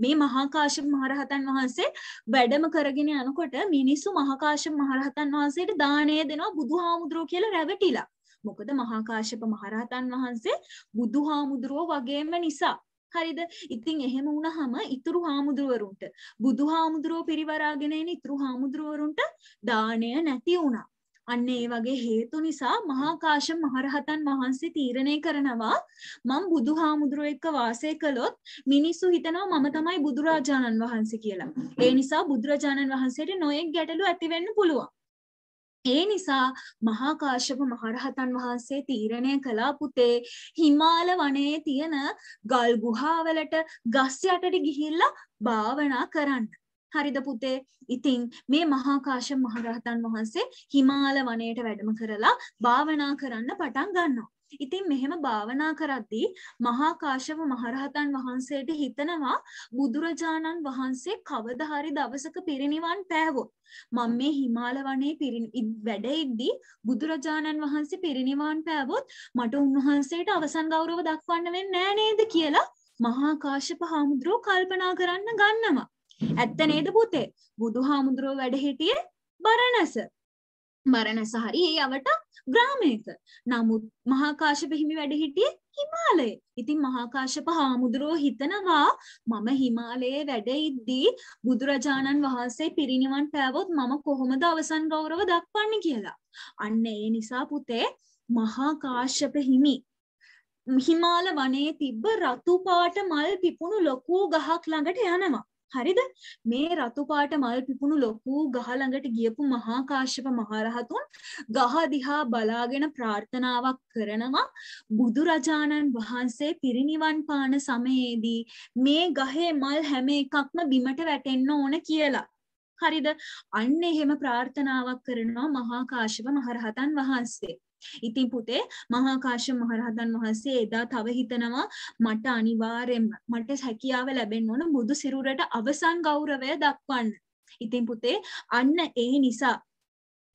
මේ මහාකාශ්‍යප මහරහතන් වහන්සේ වැඩම කරගෙන යනකොට මිනිස්සු මහාකාශ්‍යප මහරහතන් වහන්සේට දානය දෙනවා බුදුහාමුදුරුවෝ කියලා රැවටිලා. මොකද මහාකාශ්‍යප මහරහතන් වහන්සේ බුදුහාමුදුරුවෝ වගේම නිසා හරිද ඉතින් එහෙම වුණහම ඉතුරු හාමුදුරුවරුන්ට බුදු හාමුදුරුවෝ පිරිවරාගෙන එන ඉතුරු හාමුදුරුවරුන්ට දානය නැති වුණා අන්න ඒ වගේ හේතු නිසා මහාකාශ මහරහතන් වහන්සේ තීරණය කරනවා මං බුදු හාමුදුරුව එක්ක වාසය කළොත් මිනිස්සු හිතනවා මම තමයි බුදුරාජාණන් වහන්සේ කියලා. ඒ නිසා බුදුරජාණන් වහන්සේට නොයෙක් ගැටලු ඇතිවෙන්න පුළුවන්. ඒ නිසා මහාකාශප මහරහතන් වහන්සේ තීරණය කළා පුතේ හිමාල වනයේ තියෙන ගල් ගුහාවලට ගස් යටට ගිහිල්ලා භාවනා කරන්න. හරිද පුතේ ඉතින් මේ මහාකාශ මහරහතන් වහන්සේ හිමාල වනයට වැඩම කරලා භාවනා කරන්න පටන් ගන්නවා. ඉතින් මෙහෙම භාවනා කරද්දී මහා කාශ්‍යප මහරහතන් වහන්සේට හිතනවා බුදුරජාණන් වහන්සේ කවදා හරි දවසක පිරිනිවන් පෑවොත් මම මේ හිමාල වනයේ වැඩ ඉද්දී බුදුරජාණන් වහන්සේ පිරිනිවන් පෑවොත් මට උන්වහන්සේට අවසන් ගෞරව දක්වන්න වෙන්නේ නෑ නේද කියලා මහා කාශ්‍යප හාමුදුරුවෝ කල්පනා කරන්න ගන්නවා ඇත්ත නේද පුතේ බුදු හාමුදුරුව වැඩ හිටියේ බරණැස බරණැස හරි ඒ අවට ග්‍රාමයක නමුත් මහාකාශප හිමි වැඩ හිටියේ හිමාලයේ ඉතින් මහාකාශප හාමුදුරුවෝ හිතනවා මම හිමාලයේ වැඩ ඉද්දී බුදුරජාණන් වහන්සේ පිරිනිවන් පෑවොත් මම කොහොමද අවසන් ගෞරව දක්වන්නේ කියලා අන්න ඒ නිසා පුතේ මහාකාශ්‍යප හිමි හිමාල වනයේ තිබ්බ රතු පාට මල් පිපුණු ලොකු ගහක් ළඟට යනවා හරිද මේ රතුපාට මල් පිපුණු ලොකු ගහ ළඟට ගියපු මහා කාශ්‍යප මහරහතුන් ගහ දිහා බලාගෙන ප්‍රාර්ථනාවක් කරනවා බුදුරජාණන් වහන්සේ පිරිනිවන් පාන සමයේදී මේ ගහේ මල් හැම එකක්ම බිමට වැටෙන්න ඕන කියලා හරිද අන්න එහෙම ප්‍රාර්ථනාවක් කරනවා මහා කාශ්‍යප මහරහතන් වහන්සේ ඉතින් පුතේ මහාකාශ්‍යප මහරහතන් වහන්සේ එදා තව හිතනවා මට අනිවාර්යෙන්ම මට හැකියාව ලැබෙන්න ඕන බුදු සිරුරට අවසන් ගෞරවය දක්වන්න. ඉතින් පුතේ අන්න ඒ නිසා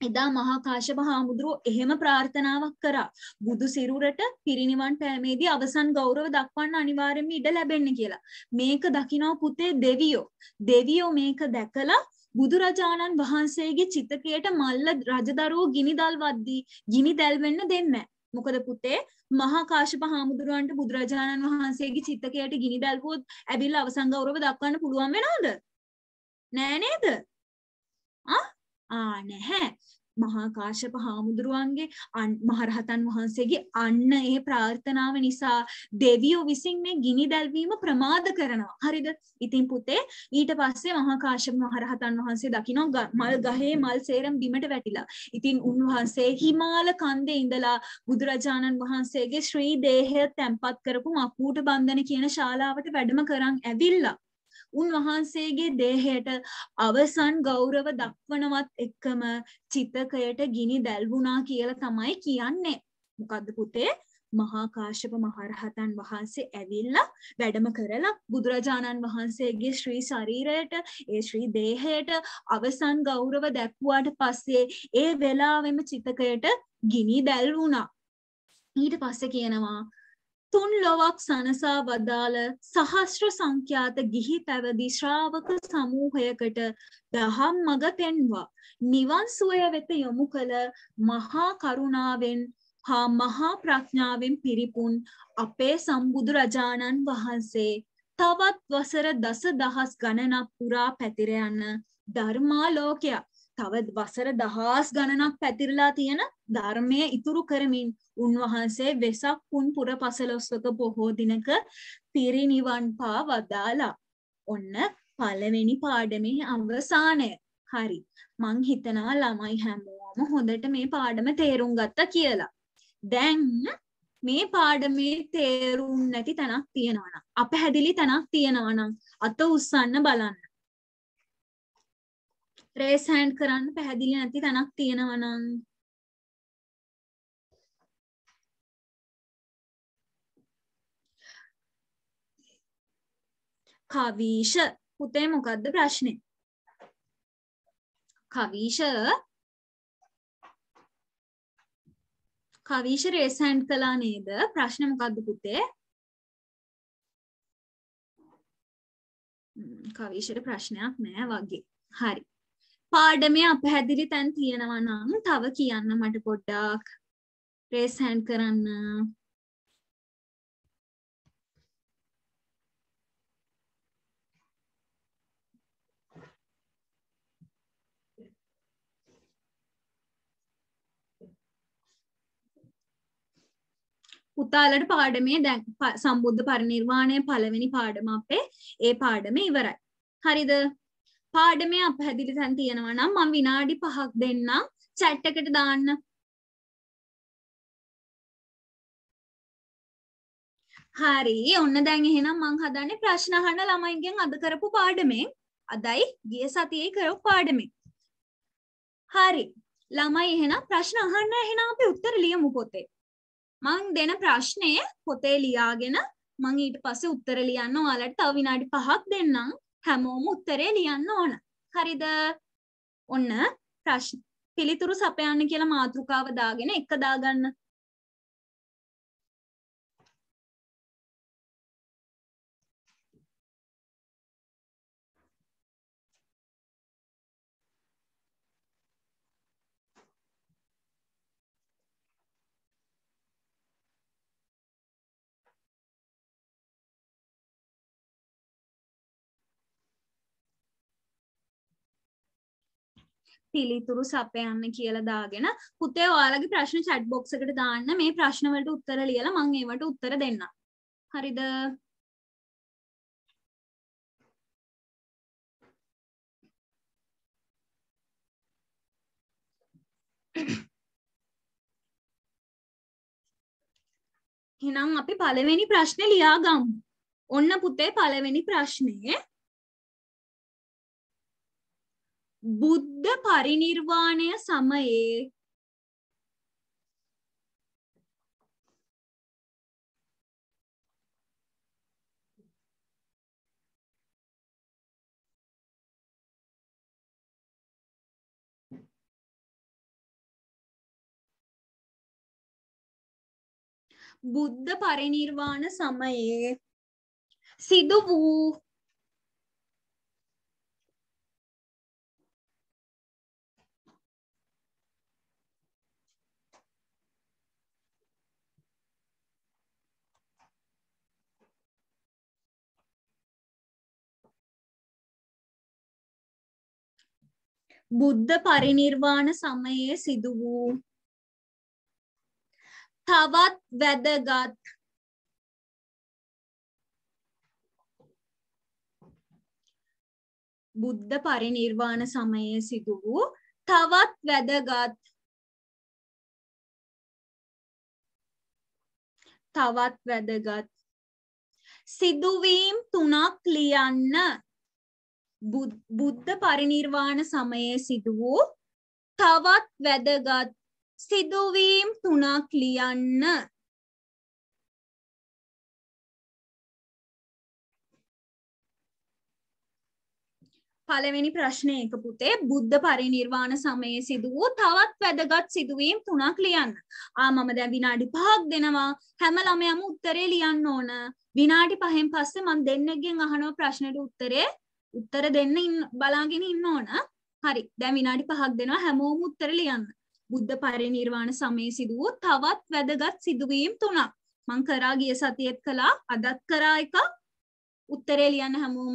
එදා මහා කාශ්‍යප හාමුදුරුව එහෙම ප්‍රාර්ථනාවක් කරා බුදු සිරුරට පිරිනිවන් පෑමේදී අවසන් ගෞරව දක්වන්න අනිවාර්යයෙන්ම ඉඩ ලැබෙන්න කියලා. මේක දකිනවා පුතේ දෙවියෝ. දෙවියෝ මේක දැකලා බුදුරජාණන් වහන්සේගේ චිතකයට මල්ල රජදරුවෝ ගිනි දල්වද්දී ගිනි දැල්වෙන්න දෙන්න. මොකද පුතේ මහා කාශ්‍යප හාමුදුරුවන්ට බුදුරජාණන් වහන්සේගේ චිතකයට ගිනි දැල්වුවොත් ඇවිල්ලා අවසන් ගෞරව දක්වන්න පුළුවන් වෙනවද? නෑ නේද? ආ ආ නැහැ. මහා කාශ්‍යප හාමුදුරුවන්ගේ මහරහතන් වහන්සේගේ අන්න ඒ ප්‍රාර්ථනාව නිසා දෙවියෝ විසින් මේ ගිනි දැල්වීම ප්‍රමාද කරනවා. හරිද? ඉතින් පුතේ ඊට පස්සේ මහා කාශ්‍යප මහරහතන් වහන්සේ දකිනවා මල් ගහේ මල් සේරම බිමට වැටිලා. ඉතින් උන්වහන්සේ හිමාල කන්දේ ඉඳලා බුදුරජාණන් වහන්සේගේ ශ්‍රී දේහය තැම්පත් කරපු මක්කූට බන්ධන කියන ශාලාවට වැඩම කරන් ඇවිල්ලා උන්වහන්සේගේ දේහයට අවසන් ගෞරව දක්වනවත් එක්කම චිතකයට ගිනි දැල්වුණා කියලා තමයි කියන්නේ. මොකද්ද පුතේ? මහා කාශ්‍යප මහරහතන් වහන්සේ ඇවිල්ලා වැඩම කරලා බුදුරජාණන් වහන්සේගේ ශ්‍රී ශරීරයට ඒ ශ්‍රී දේහයට අවසන් ගෞරව දැක්වුවාට පස්සේ ඒ වෙලාවෙම චිතකයට ගිනි දැල් වුණා. ඊට පස්සේ කියනවා තුන් ලොවක් සනසා වදාළ සහස්්‍ර සංඛ්‍යාත ගිහි පැවදි ශ්‍රාවක සමූහයකට දහම් මඟ පෙන්වා. නිවන් සුවය වෙත යොමු කළ මහා කරුණාවෙන් හා මහා ප්‍රඥාවෙන් පිරිපුන් අපේ සම්බුදුරජාණන් වහන්සේ තවත් වසර දස දහස් ගණනක් පුරා පැතිරයන්න ධර්මාලෝකයක්. තව වසර දහස් ගණනක් පැතිරලා තියෙන ධර්මය ඉතුරු කරමින් උන්වහන්සේ වෙසක් පුන් පුර පසලොස්වක බොහෝ දිනක පිරිනිවන් පා වදාලා. ඔන්න පළවෙනි පාඩමේ අවසානය. හරි. මං හිතනවා ළමයි හැමෝම හොඳට මේ පාඩම තේරුම් ගත්තා කියලා. දැන් මේ පාඩමේ තේරුම් නැති තැනක් තියෙනවා නම් අපහැදිලි තැනක් තියෙනවා නම් අත උස්සන්න බලන්න. රේස් හෑන්ඩ් කරන්න පැහැදිලි නැති තැනක් තියෙනවා නම් කවීෂ පුතේ මොකද්ද ප්‍රශ්නේ කවීෂ කවීෂ රේස් හෑන්ඩ් කළා නේද ප්‍රශ්නේ මොකද්ද පුතේ කවීෂයට ප්‍රශ්නයක් නෑ වගේ හරි පාඩමේ අපහැදිලි තැන් තියෙනවනම් තව කියන්න මට පොඩ්ඩක් රේස් හැන් කරන්න පුතාලට පාඩමේ දැන් සම්බුද්ධ පරිනිර්වාණය පළවෙනි පාඩම අපේ ඒ පාඩම ඉවරයි හරිද පාඩමේ අපහැදිලි තැන් තියෙනවා නම් මම විනාඩි පහක් දෙන්නම් chat එකට දාන්න හරි ඔන්න දැන් එහෙනම් මං හදන්නේ ප්‍රශ්න අහන ළමයින්ගෙන් අද කරපු පාඩමෙන් අදයි ගිය සතියේ කරපු පාඩමෙන් හරි ළමයි එහෙනම් ප්‍රශ්න අහන්න එහෙනම් අපි උත්තර ලියමු පොතේ මං දෙන ප්‍රශ්නය පොතේ ලියාගෙන මං ඊට පස්සේ උත්තර ලියන්න ඔයාලට තව විනාඩි 5ක් දෙන්නම් හැමෝම උත්තරේ ලියන්න ඕන. හරිද? ඔන්න ප්‍රශ්න පිළිතුරු සපයන්න කියලා මාතෘකාව දාගෙන එක දාගන්න. පිළිතුරු සපයන්න කියලා දාගෙන පුතේ ඔයාලගේ ප්‍රශ්න චැට් බොක්ස් එකට දාන්න මේ ප්‍රශ්න වලට උත්තර ලියලා මම ඒවට උත්තර දෙන්නම්. හරිද? එහෙනම් අපි පළවෙනි ප්‍රශ්නේ ලියාගමු. ඔන්න පුතේ පළවෙනි ප්‍රශ්නේ බුද්ධ පරිනිර්වාණය සමයේ බුද්ධ පරිනිර්වාණ සමයේ සිදු වූ බුද්ධ පරිනිර්වාණ සමයේ සිදු වූ තවත් වැදගත් බුද්ධ පරිනිර්වාණ සමයේ සිදු වූ තවත් වැදගත් තවත් වැදගත් සිදුවීම් තුනක් ලියන්න බුද්ධ පරිනිර්වාණ සමයේ සිදු වූ තවත් වැදගත් සිදුවීම් තුනක් ලියන්න පළවෙනි ප්‍රශ්නය එක පුතේ බුද්ධ පරිනිර්වාණ සමයේ සිදු වූ තවත් වැදගත් සිදුවීම් තුනක් ලියන්න. ආ මම දැන් විනාඩි 5ක් දෙනවා. හැම ළමයාම උත්තරේ ලියන්න ඕන. විනාඩි 5න් පස්සේ මම දෙන්නගෙන් අහනවා ප්‍රශ්නෙට උත්තරේ උත්තර දෙන්න බලාගෙන ඉන්න ඕන හරි දැන් විනාඩි පහක් දෙනවා හැමෝම උත්තර ලියන්න බුද්ධ පරිනිර්වාණ සමයේ සිදුවූ තවත් වැදගත් සිදුවීම් තුනක් මං කරා ගිය සතියේත් කළා අදත් කරා එක උත්තරේ ලියන්න හැමෝම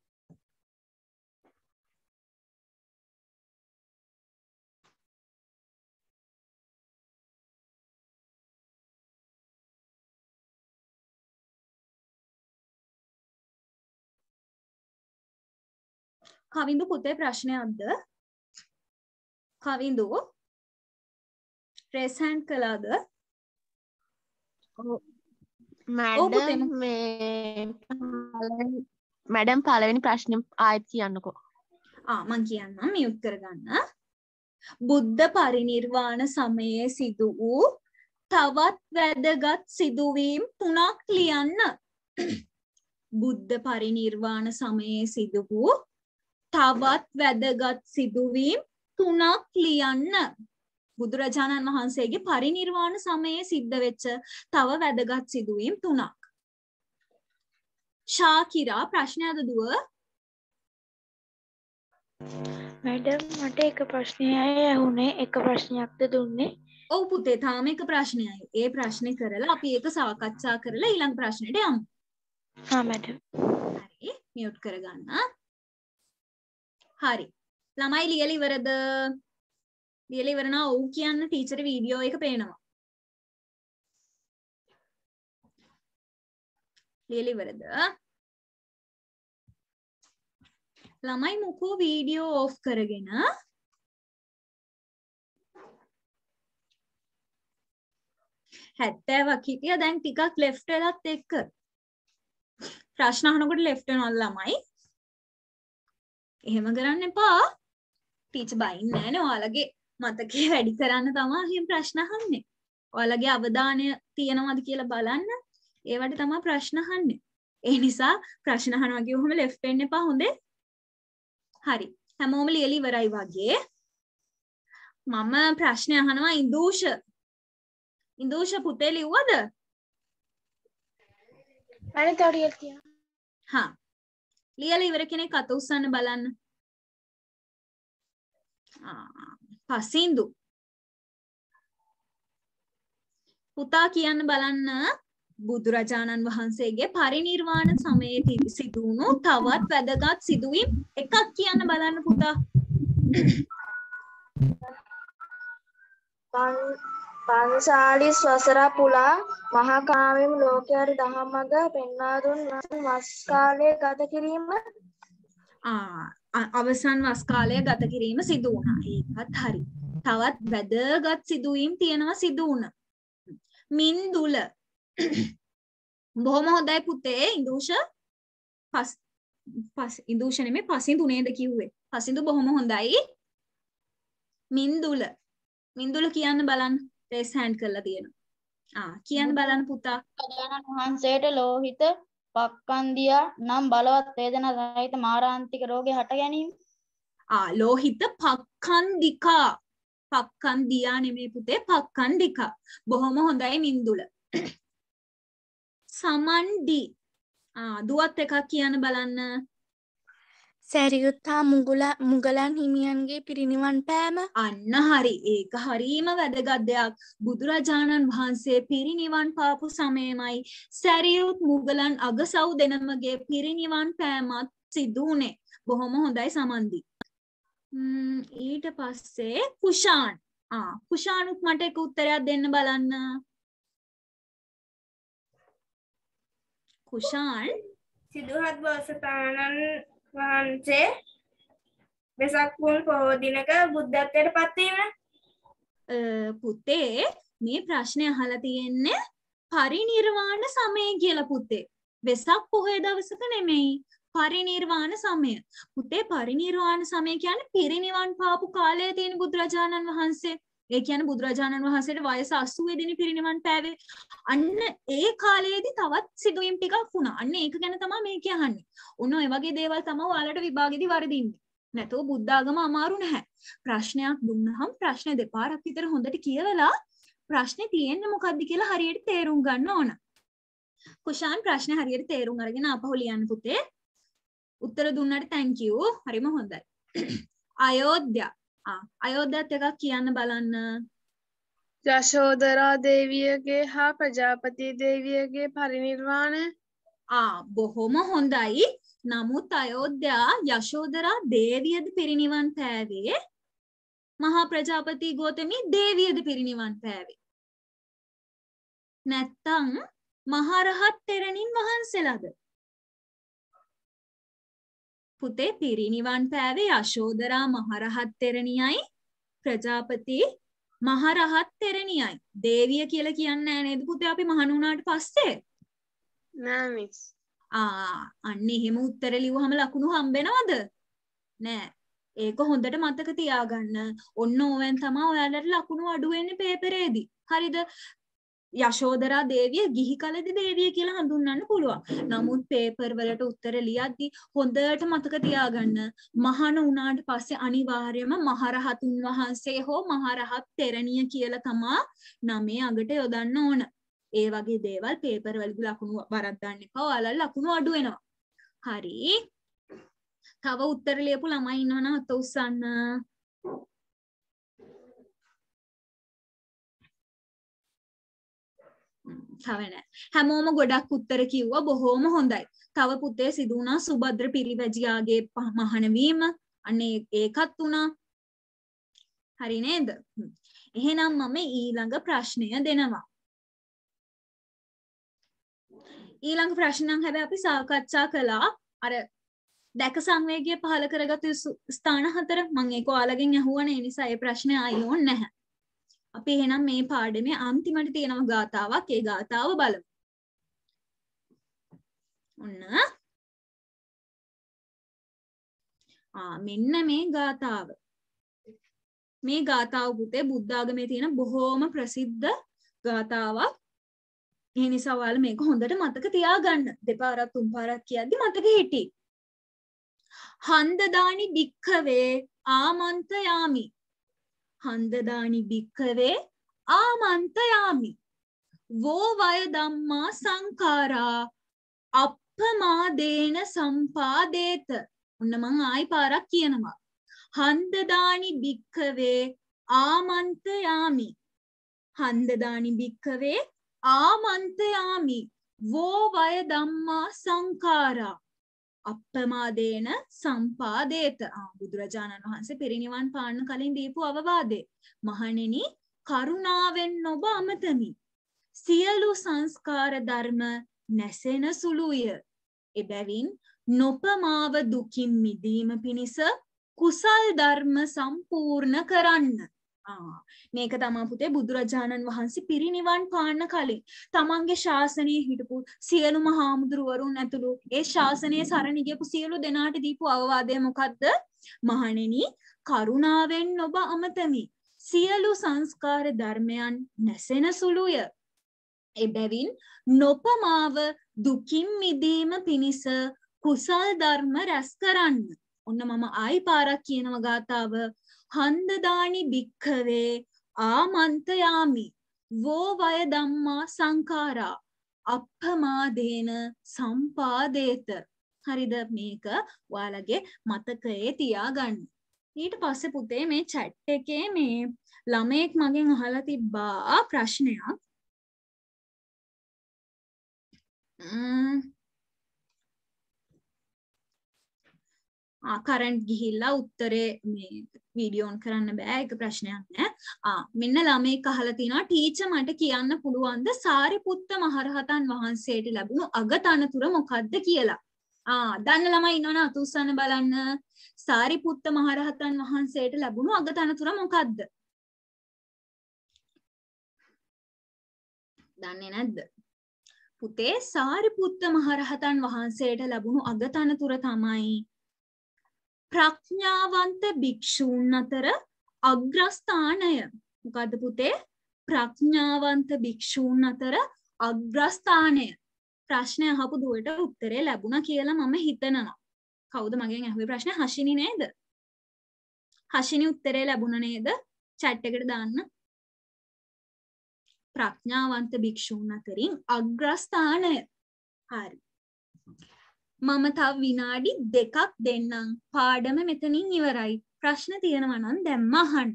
කවිඳු පුතේ ප්‍රශ්නයක්ද කවිඳු රේස්හන් කලාද මැඩම් පලවෙනි ප්‍රශ්න ආයත් කියන්නකෝ ආමන් කියන්නම් යුත් කරගන්න බුද්ධ පරිනිර්වාණ සමයේ සිදු වූ තවත් වැදගත් සිදුවීම් තුනක් ලියන්න බුද්ධ පරිනිර්වාණ සමයේ සිදු වූ තවත් වැදගත් සිදුවීම් තුනක් ලියන්න. බුදුරජාණන් වහන්සේගේ පරිනිර්වාණ සමයේ සිද්ධ වෙච්ච තව වැදගත් සිදුවීම් තුනක්. ශාකිරා ප්‍රශ්නයද දුව මැඩම් මට එක ප්‍රශ්නයයි ඇහුනේ එක ප්‍රශ්නයක්ද දුන්නේ ඔව් පුතේ තාම එක ප්‍රශ්නයයි ඒ ප්‍රශ්නේ කරලා අපි ඒක සාකච්ඡා කරලා ඊළඟ ප්‍රශ්නෙට යමු හා මැඩම් හරි මියුට් කරගන්න හරි ළමයි ලියල ඉවරද ලියල ඉවරන ඔව් කියන්න ටීචර වීඩියෝ එක පේනවා ලියල ඉවරද ළමයි මොකෝ වීඩියෝ ඕෆ් කරගෙන හැත්තෑවක් හිටිය දැන් ටිකක් ලෙෆ්ට වෙලත් එක්ක ප්‍රශ්න අහනකොට ලෙෆ්ට නොල් ළමයි එහෙම කරන්න එපා ටීච බයින් නෑන ඔයාලගේ මතකේ වැඩි කරන්න තමා හෙම ප්‍රශ්නහන්නේ ඔයාලගේ අවධානය තියෙනවද කියලා බලන්න ඒවට තමා ප්‍රශ්නහන්නේ ඒ නිසා ප්‍රශ්නහන වගේ හොම ලෙෆ්ටෙන්න්න එපා හොඳේ හරි හැමෝම ලියලි වරයි වගේ මම ප්‍රශ්නය අහනවා ඉදූෂ ඉදූෂ පුතේ ලිව්වද මන තවරියල් තිය හා ලියලා ඉවර කෙනෙක් අත උස්සන්න බලන්න. පසින්දු. පුතා කියන්න බලන්න බුදුරජාණන් වහන්සේගේ පරිනිර්වාණ සමයේදී සිදුණු තවත් වැදගත් සිදුවීම් එකක් කියන්න බලන්න පුතා. පන්සාලිස් වසර පුලා මහකාමම් ලෝකයට දහම්මග පෙන්වා දුන් වස් කාලය ගත කිරීම අවසන් වස් කාලය ගත කිරීම සිදු වුණා ඒකත් හරි තවත් වැදගත් සිදුවීම් තියෙනවා සිදු වුණ මින් දුල බොහොම හොඳයි පුතේ ඉදූෂ පස් පස් ඉදූෂණ මේ පසිදු නේද කිව්වේ පසිදු බොහොම හොඳයි මින්දුල මින්දුල කියන්න බලන්න රේස් හෑන්ඩ් කරලා තියෙනවා. ආ කියන්න බලන්න පුතා. බුදුරජාණන් වහන්සේට ලෝහිත පක්ඛන්දියා නම් බලවත් වේදනා රහිත මාරාන්තික රෝගේ හට ගැනීම. ආ ලෝහිත පක්ඛන්දිකා පක්ඛන්දියා නෙමේ පුතේ පක්ඛන්දිකා. බොහොම හොඳයි මින්දුල. සමන්ඩි ආ දුවත් එකක් කියන්න බලන්න. සැරියුත්තා මුගුල මුගලන් හිමියන්ගේ පිරිනිවන් පෑම අන්න හරි ඒක හරීම වැදගත් දෙයක් බුදුරජාණන් වහන්සේ පිරිනිවන් පාපු සමයමයි සැරියුත් මුගලන් අගසව් දෙනමගේ පිරිනිවන් පෑමත් සිදුවනේ බොහොම හොඳයි සමන්දි ඊට පස්සේ කුෂාන් කුෂානුත් මට එක උත්තරයක් දෙන්න බලන්න කුෂාන් සිදුහත් බෝසතාණන් වහන්සේ වෙසක් පුන් පොහෝ දිනක බුද්ධත්වයට පත්වීම පුතේ මේ ප්‍රශ්නය අහලා තියෙන්නේ පරිනිර්වාණ සමය කියලා පුතේ. වෙසක් පොහොය දවසක නෙමෙයි. පරිනිර්වාණ සමය. පුතේ පරිනිර්වාණ සමය කියන්නේ පිරිනිවන් පාපු කාලයේ තියෙන බුදුරජාණන් වහන්සේ ඒ කියන බුදුරජාණන් වහන්සේට වයස අස්සුවේ දෙනි පිරිනිවන් පෑවේ අන්න ඒ කාලයේදී තවත් සිදුවීම් ටිකක් වුණා අන්න ඒක ගැන තමා මේ කියහන්නේ උන්න ඔය වගේ දේවල් තමා ඔයාලට විභාගෙදී වරදින්නේ නැතෝ බුද්ධාගම අමාරු නැහැ ප්‍රශ්නයක් දුන්නහම් ප්‍රශ්න දෙපාරක් විතර හොඳට කියවලා ප්‍රශ්නේ තියෙන්නේ මොකද්ද කියලා හරියට තේරුම් ගන්න ඕන කුෂාන් ප්‍රශ්න හරියට තේරුම් අරගෙන අපහු ලියන්න පුතේ. උත්තර දුන්නට තැන්කියු. හරිම හොඳයි. අයෝධ්‍යා අයෝධ්‍යත් එකක් කියන්න බලන්න යශෝදරා දේවියගේ හා ප්‍රජාපති දේවියගේ පරිනිර්වාණය බොහොම හොඳයි නමුත් අයෝධ්‍යා යශෝදරා දේවියද පිරිනිවන් පෑවේ මහා ප්‍රජාපති ගෝතමි දේවියද පිරිනිවන් පෑවේ නැත්තං මහරහත් තෙරණින් වහන්සේලාද පුතේ පිරිනිවන් පෑවේ අශෝදරා මහරහත් තෙරණියයි ප්‍රජාපති මහරහත් තෙරණියයි. දේවිය කියලා කියන්න නේද පුතේ අපි මහණ වුණාට පස්සේ? නෑ මිස්. ආ අන්න එහෙම උත්තර ලිව්වහම ලකුණු හම්බෙනවද? නෑ. ඒක හොඳට මතක තියාගන්න. ඔන්න ඕවෙන් තමයි ඔයාලට ලකුණු අඩු වෙන්නේ පේපරේදී. හරිද? යශෝදරා දේවිය ගිහි කලදි දේවිය කියලා හඳුන්වන්න පුළුවන්. නමුත් පේපර් වලට උත්තර ලියද්දි හොඳට මතක තියාගන්න මහාන වුණාට පස්සේ අනිවාර්යයෙන්ම මහරහතුන් වහන්සේ හෝ මහරහත් තෙරණිය කියලා තමා නමේ අගට යොදන්න ඕන. ඒ වගේ දේවල් පේපර් වලදී ලකුණු වරද්දන්න එපා. ඔයාලා ලකුණු අඩු වෙනවා. හරි. තව උත්තර ලියපු ළමයි ඉන්නවනම් අත උස්සන්න. තවන හැමෝම ගොඩක් උත්තර කිව්ව බොහෝම හොඳයි තව පුතේ සිදුවනා සුබද්‍ර පිරිවැජයාගේ මහනවීම අනේ ඒකත් වුණා හරි නේද එහෙනම් මම ඊළඟ ප්‍රශ්නය දෙනවා ඊළඟ ප්‍රශ්නං හැබැ අපි සාකච්ඡා කළා අර දැක සංවේගය පහල කරගත ස්ථාන හතර මං ඒක ඔයාලගෙන් ඇහුවනේ නිසා ඒ ප්‍රශ්නය අයෝන් නැහැ අපි එහෙනම් මේ පාඩමේ අන්තිමට තියෙනම ගාතාවක් ඒ ගාතාව බලමු. ඔන්න. ආ මෙන්න මේ ගාතාව. මේ ගාතාව පුතේ බුද්ධ ආගමේ තියෙන බොහෝම ප්‍රසිද්ධ ගාතාවක්. ඒ නිසා ඔයාලා මේක හොඳට මතක තියාගන්න. දෙපාරක් තුන් පාරක් කියද්දි මතක හිටී. හන්දදානි භික්ඛවේ ආමන්ත යාමි හන්දදානි භික්කවේ ආමන්තයාමි වෝ වය දම්මා සංකාරා අපමාදේන සම්පාදේත ඔන්න මං ආයි පාරක් කියනවා හන්දදානි භික්කවේ ආමන්තයාමි හන්දදානි භික්කවේ ආමන්තයාමි වෝ වය දම්මා සංකාරා අප්‍රමාදේන සම්පාදේත බුදුරජාණන් වහන්සේ පිරිනිවන් පාන්න කලින් දීපු අවවාදේ. මහණෙනි කරුණාවෙන් නොබ අමතමි. සියලු සංස්කාර ධර්ම නැසෙන සුළුය. එබැවින් නොපමාව දුකින් මිදීම පිණිස කුසල් ධර්ම සම්පූර්ණ කරන්න. මේක තමා පුතේ බුදුරජාණන් වහන්සේ පිරිනිවන් පාන්න කලින් තමන්ගේ ශාසනය හිටපු සියලුම හාමුදුරුවරුන් ඇතුළු ඒ ශාසනය සරණිගපු සියලු දෙනාට දීපු අවවාදය මොකක්ද මහණෙන කරුණාවෙන් ඔබ අමතමි සියලු සංස්කාර ධර්මයන් නැසෙන සුළුය එබැවින් නොපමාව දුකින් මිදීම පිණිස කුසල් ධර්ම රැස් කරන්න ඔන්න මම ආයි පාරක් කියනව ගාතාව හන්දදානි භික්කවේ ආමන්තයාමි වෝවය දම්මා සංකාරා අප්පමාදේන සම්පාදේත හරිද මේක ඔයාලගේ මතකයේ තියාගන්න ඊට පස්සේ පුතේ මේ චැට් එකේ මේ ළමයෙක් මගෙන් අහලා තිබ්බා ප්‍රශ්නයක් කරන්ට් ගිහිල්ලා උත්තරේ මේ වීඩියෝන් කරන්න බෑ එක ප්‍රශ්නයක් නෑ මෙන්න ළමයි කහලතිනවා ටීච මට කියන්න පුළුවන්ද සාරිපුත්ත මහරහතන් වහන්සේට ලැබුණු අගතනතුර මොකක්ද කියලා දන්න ළමයි ඉන්නවන අතුසන්න බලන්න සාරිපුත්ත මහරහතන් වහන්සේට ලැබුණු අගතනතුර මොකක්ද දන්නේ නැද්ද පුතේ සාරිපුත්ත මහරහතන් වහන්සේට ලැබුණු අගතනතුර තමයි ප්‍රඥාවන්ත භික්ෂූන් අතර අග්‍රස්ථානය මොකද පුතේ ප්‍රඥාවන්ත භික්ෂූන් අතර අග්‍රස්ථානය ප්‍රශ්නය අහපු දුවට උත්තරේ ලැබුණ කියලා මම හිතනවා කවුද මගෙන් ඇහුවේ ප්‍රශ්න හශිනි නේද හශිනි උත්තරේ ලැබුණ නේද චැට් එකට දාන්න ප්‍රඥාවන්ත භික්ෂූන් අතරින් අග්‍රස්ථානය හරි මම තව විනාඩි දෙකක් දෙන්නම් පාඩම මෙතනින් ඉවරයි ප්‍රශ්න තියෙනවනම් දැම්ම අහන්න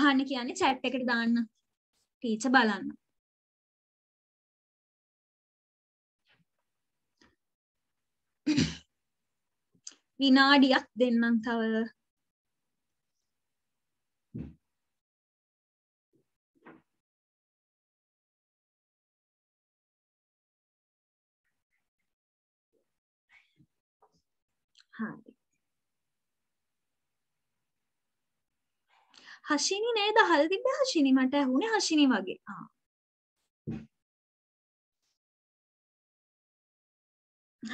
අහන්න කියන්නේ චැට් එකට දාන්න ටීච බලන්න විනාඩියක් දෙන්නම් තව හරි. හෂිනි නේද අහලා තිබ්බේ හෂිනි මට ඇහුනේ හෂිනි වගේ. ආ.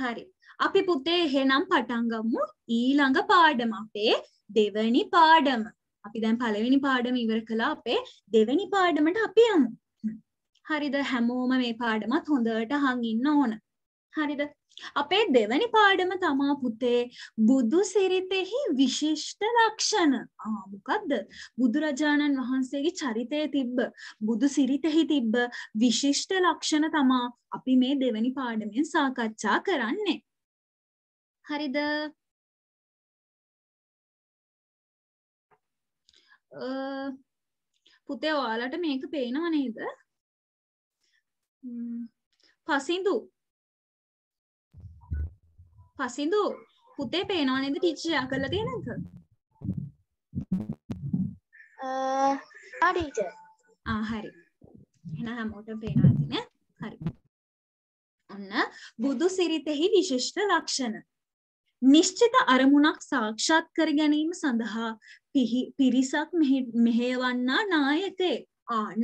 හරි. අපි පුතේ එහෙනම් පටන් ගමු ඊළඟ පාඩම අපේ දෙවැනි පාඩම. අපි දැන් පළවෙනි පාඩම ඉවර කළා අපේ දෙවැනි පාඩමට අපි යමු. හරිද හැමෝම මේ පාඩමත් හොඳට අහන් ඉන්න ඕන. හරිද? අපේ දෙවැනි පාඩම තමා පුතේ බුදු සිරිතෙහි විශිෂ්ට ලක්ෂණ මොකක්ද බුදුරජාණන් වහන්සේගේ චරිතය තිබ්බ බුදු සිරිතෙහි තිබ්බ විශිෂ්ට ලක්ෂණ තමා අපි මේ දෙවැනි පාඩමෙන් සාකච්ඡා කරන්නේ හරිද පුතේ ඔයාලට මේක පේනව නේද පසිඳු පසිදු පුතේ පේනවා නේද ටීචර් කරලා තියෙන එක? ආ ටීචර්. ආ හරි. එහෙනම් හැමෝටම පේනවා ඇති නේ? හරි. ඔන්න බුදු සිරිතෙහි විශිෂ්ට ලක්ෂණ. නිශ්චිත අරමුණක් සාක්ෂාත් කර ගැනීම සඳහා පිරිසක් මෙහෙයවන්නා නායකයෙක්.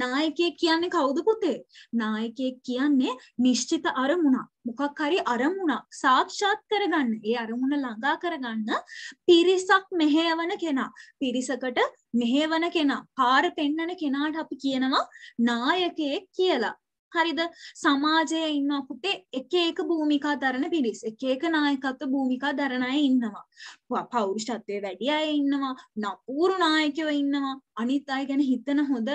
නායකය කියන්නේ කවුද පුතේ? නායකයෙක් කියන්නේ නිශ්චිත අරමුණක්. මොකක් හරි අරමුණක් සාක්ෂාත් කරගන්න. ඒ අරමුණ ළඟා කරගන්න පිරිසක් මෙහෙයවන කෙනා. පිරිසකට මෙහෙයවන කෙනා. පාර පෙන්වන කෙනාට අපි කියනවා නායකයෙක් කියලා. හරිද සමාජයේ ඉන්න අපුටේ එක එක භූමිකා දරන පිරිස් එක එක නායකත්ව භූමිකා දරන අය ඉන්නවා පෞරුෂත්වයේ වැඩි අය ඉන්නවා නපුරු නායකයෝ ඉන්නවා අනිත් අය ගැන හිතන හොඳ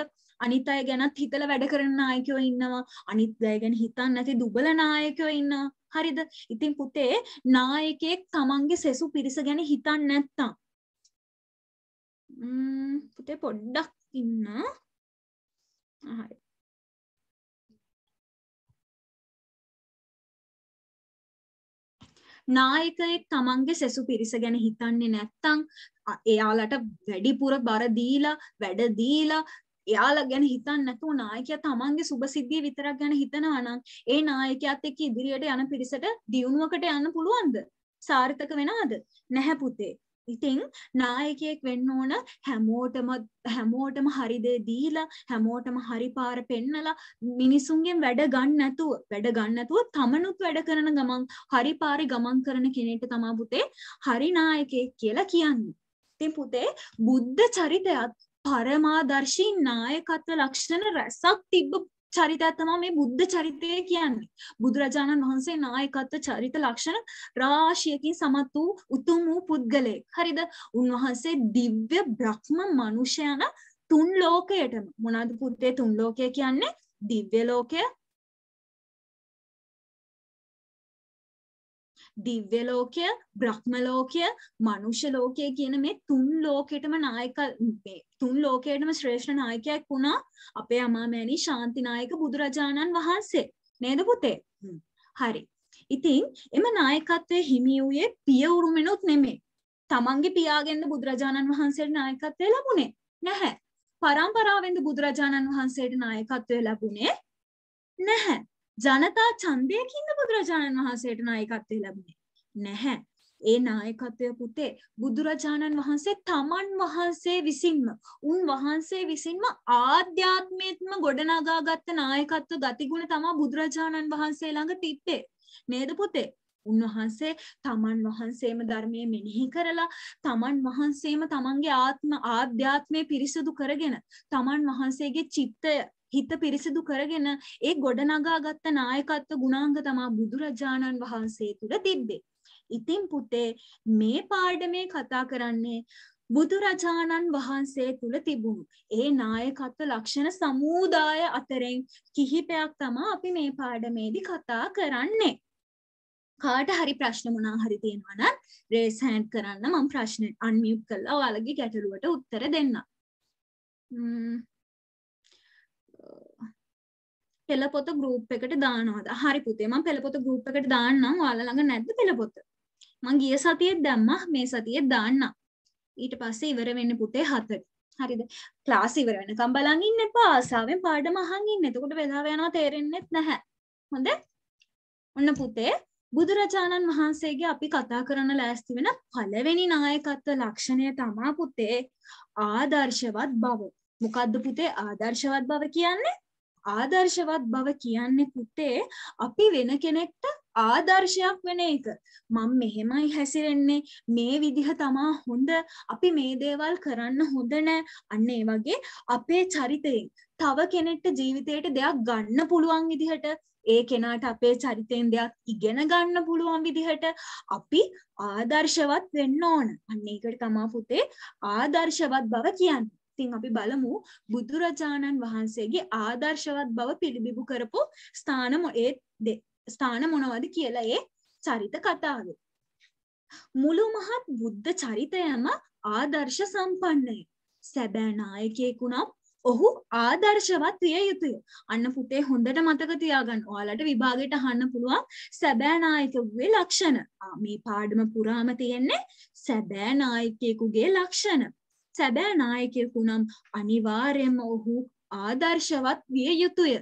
අනිත් අය ගැනත් හිතල වැඩ කරන නායකයෝ ඉන්නවා අනිත් අය ගැන හිතන්න නැති දුබල නායකයෝ ඉන්නවා හරිද ඉතින් පුතේ නායකයෙක් තමන්ගේ සෙසු පිරිස ගැන හිතන්න නැත්තම් පුතේ පොඩ්ඩක් ඉන්න හරි නායකයෙක් තමන්ගේ සෙසු පිරිස ගැන හිතන්නේ නැත්තං එයාලට වැඩිපුර බර දීලා වැඩ දීලා එයාලා ගැන හිතන්න නැතුව නායකයා තමන්ගේ සුභසිද්ධිය විතරක් ගැන හිතනවා නම් ඒ නායකයාත් එක්ක ඉදිරියට යන පිරිසට දියුණුවකට යන්න පුළුවන්ද? සාර්ථක වෙනවද? නැහැ පුතේ. ඉතින් නායකයෙක් වෙන්න ඕන හැමෝටම හැමෝටම හරි දේ දීලා හැමෝටම හරි පාර පෙන්නලා මිනිසුන්ගෙන් වැඩ ගන්න නැතුව වැඩ ගන්න නැතුව තමනුත් වැඩ කරන ගමන් හරි පාරේ ගමන් කරන කෙනෙක්ට තමයි පුතේ හරි නායකයෙක් කියලා කියන්නේ. ඉතින් පුතේ බුද්ධ චරිතයත් පරමාදර්ශී නායකත්ව ලක්ෂණ රැසක් තිබ්බ චරිතයක් තමා මේ බුද්ධ චරිතය කියන්නේ. බුදුරජාණන් වහන්සේ නායකත්ව චරිත ලක්ෂණ රාශියකින් සමත් වූ උතුම් වූ පුද්ගලයෙක්. හරිද? උන්වහන්සේ දිව්‍ය බ්‍රහ්ම මනුෂ්‍යයන තුන් ලෝකයටම මොනවාද පුත්තේ තුන් ලෝකය කියන්නේ? දිව්‍ය ලෝකය, දිව්‍ය ලෝකය, බ්‍රහ්ම ලෝකය, මනුෂ්‍ය ලෝකය කියන මේ තුන් ලෝකෙටම නායක මේ තුන් ලෝකයටම ශ්‍රේෂ්ඨ නායකයෙක් වුණා අපේ අමාමෑණි ශාන්තිනායක බුදුරජාණන් වහන්සේ. නේද පුතේ? හරි. ඉතින් එම නායකත්වයේ හිමි වූයේ පිය උරුමෙනුත් නෙමෙයි. තමන්ගේ පියාගෙන්ද බුදුරජාණන් වහන්සේට නායකත්වය ලැබුණේ නැහැ. පරම්පරාවෙන්ද බුදුරජාණන් වහන්සේට නායකත්වය ලැබුණේ නැහැ. ජනතා ඡන්දයකින්ද බුදුරජාණන් වහන්සේට නායකත්වය ලැබුණේ නැහැ. ඒ නායකත්වය පුතේ බුදුරජාණන් වහන්සේ තමන් වහන්සේ විසින්ම උන් වහන්සේ විසින්ම ආධ්‍යාත්මයත්ම ගොඩනගා ගත්ත නායකත්ව ගතිගුණ තමා බුදුරජාණන් වහන්සේ ළඟ තිබ්බේ. නේද පුතේ? උන්වහන්සේ තමන් වහන්සේම ධර්මය මෙනෙහි කරලා තමන් වහන්සේම තමන්ගේ ආත්ම ආධ්‍යාත්මය පිරිසුදු කරගෙන තමන් වහන්සේගේ චිත්තය හිත පිරිසිදු කරගෙන ඒ ගොඩනගාගත්ත නායකත්ව ගුණාංග තමා බුදුරජාණන් වහන්සේ තුළ තිබ්බේ. ඉතින් පුතේ මේ පාඩමේ කතා කරන්නේ බුදුරජාණන් වහන්සේ තුළ තිබුණු ඒ නායකත්ව ලක්ෂණ සමූදාය අතරෙන් කිහිපයක් තමා අපි මේ පාඩමේදී කතා කරන්නේ. කාට හරි ප්‍රශ්න මොනා හරි තියෙනවා නම් රේස් හෑන්ඩ් කරන්න මම ප්‍රශ්න අන්මියුට් කරලා ඔයාලගේ ගැටලුවට උත්තර දෙන්න. ම්ම් පෙළපොත ගරුප් එකට දානවාද හරි පුතේම පෙළපොත ගරුප් එකට දාන්නම් යාලළඟ නැද්ද පෙළපොත මං ගිය සතියෙත් දැම්ම මේ සතියෙත් දාන්න ඊට පස්සේ ඉවර වෙන්න පුතේ හතට හරිද ක්ලාස් ඉවර වෙනකම් බලන් ඉන්න එපා ආසාවෙන් පාඩම අහන් ඉන්න එතකොට වෙලා යනවා තේරෙන්නෙත් නැහැ හොඳ ඔන්න පුතේ බුදුරජාණන් වහන්සේගේ අපි කතා කරන ලෑස්ති වෙන පළවෙනි නායකත්ව ලක්ෂණය තමා පුතේ ආදර්ශවත් බව. මොකද්ද පුතේ ආදර්ශවත් බව කියන්නේ? ආදර්ශවත් බව කියන්නේ පුතේ අපි වෙන කෙනෙක්ට ආදර්ශයක් වෙන එක මම මෙහෙමයි හැසිරෙන්නේ මේ විදිහ තමා හොඳ අපි මේ දේවල් කරන්න හොඳ නෑ අන්න ඒ වගේ අපේ චරිතයෙන් තව කෙනෙක්ට ජීවිතයට දෙයක් ගන්න පුළුවන් විදිහට ඒ කෙනාට අපේ චරිතයෙන් දෙයක් ඉගෙන ගන්න පුළුවන් විදිහට අපි ආදර්ශවත් වෙන්න ඕන අන්න ඒකට තමා පුතේ ආදර්ශවත් බව කියන්නේ ඉතින් අපි බලමු බුදුරජාණන් වහන්සේගේ ආදර්ශවත් බව පිළිබිඹු කරපු ස්ථාන ඒ ස්ථාන මොනවද කියලා ඒ චරිත කතාවේ. මුළු මහත් බුද්ධ චරිතයම ආදර්ශ සම්පන්නය. සැබෑ නායකයෙකු නම් ඔහු ආදර්ශවත් විය යුතුය. අන්න පුතේ හොඳට මතක තියාගන්න. ඔයාලට විභාගයට අහන්න පුළුවන් සැබෑ නායකයෙකුගේ ලක්ෂණ. මේ පාඩම පුරාම තියෙන්නේ සැබෑ නායකයෙකුගේ ලක්ෂණ. සැබෑ නායකයෙකු නම් අනිවාර්යම ඔහු ආදර්ශවත් විය යුතුය.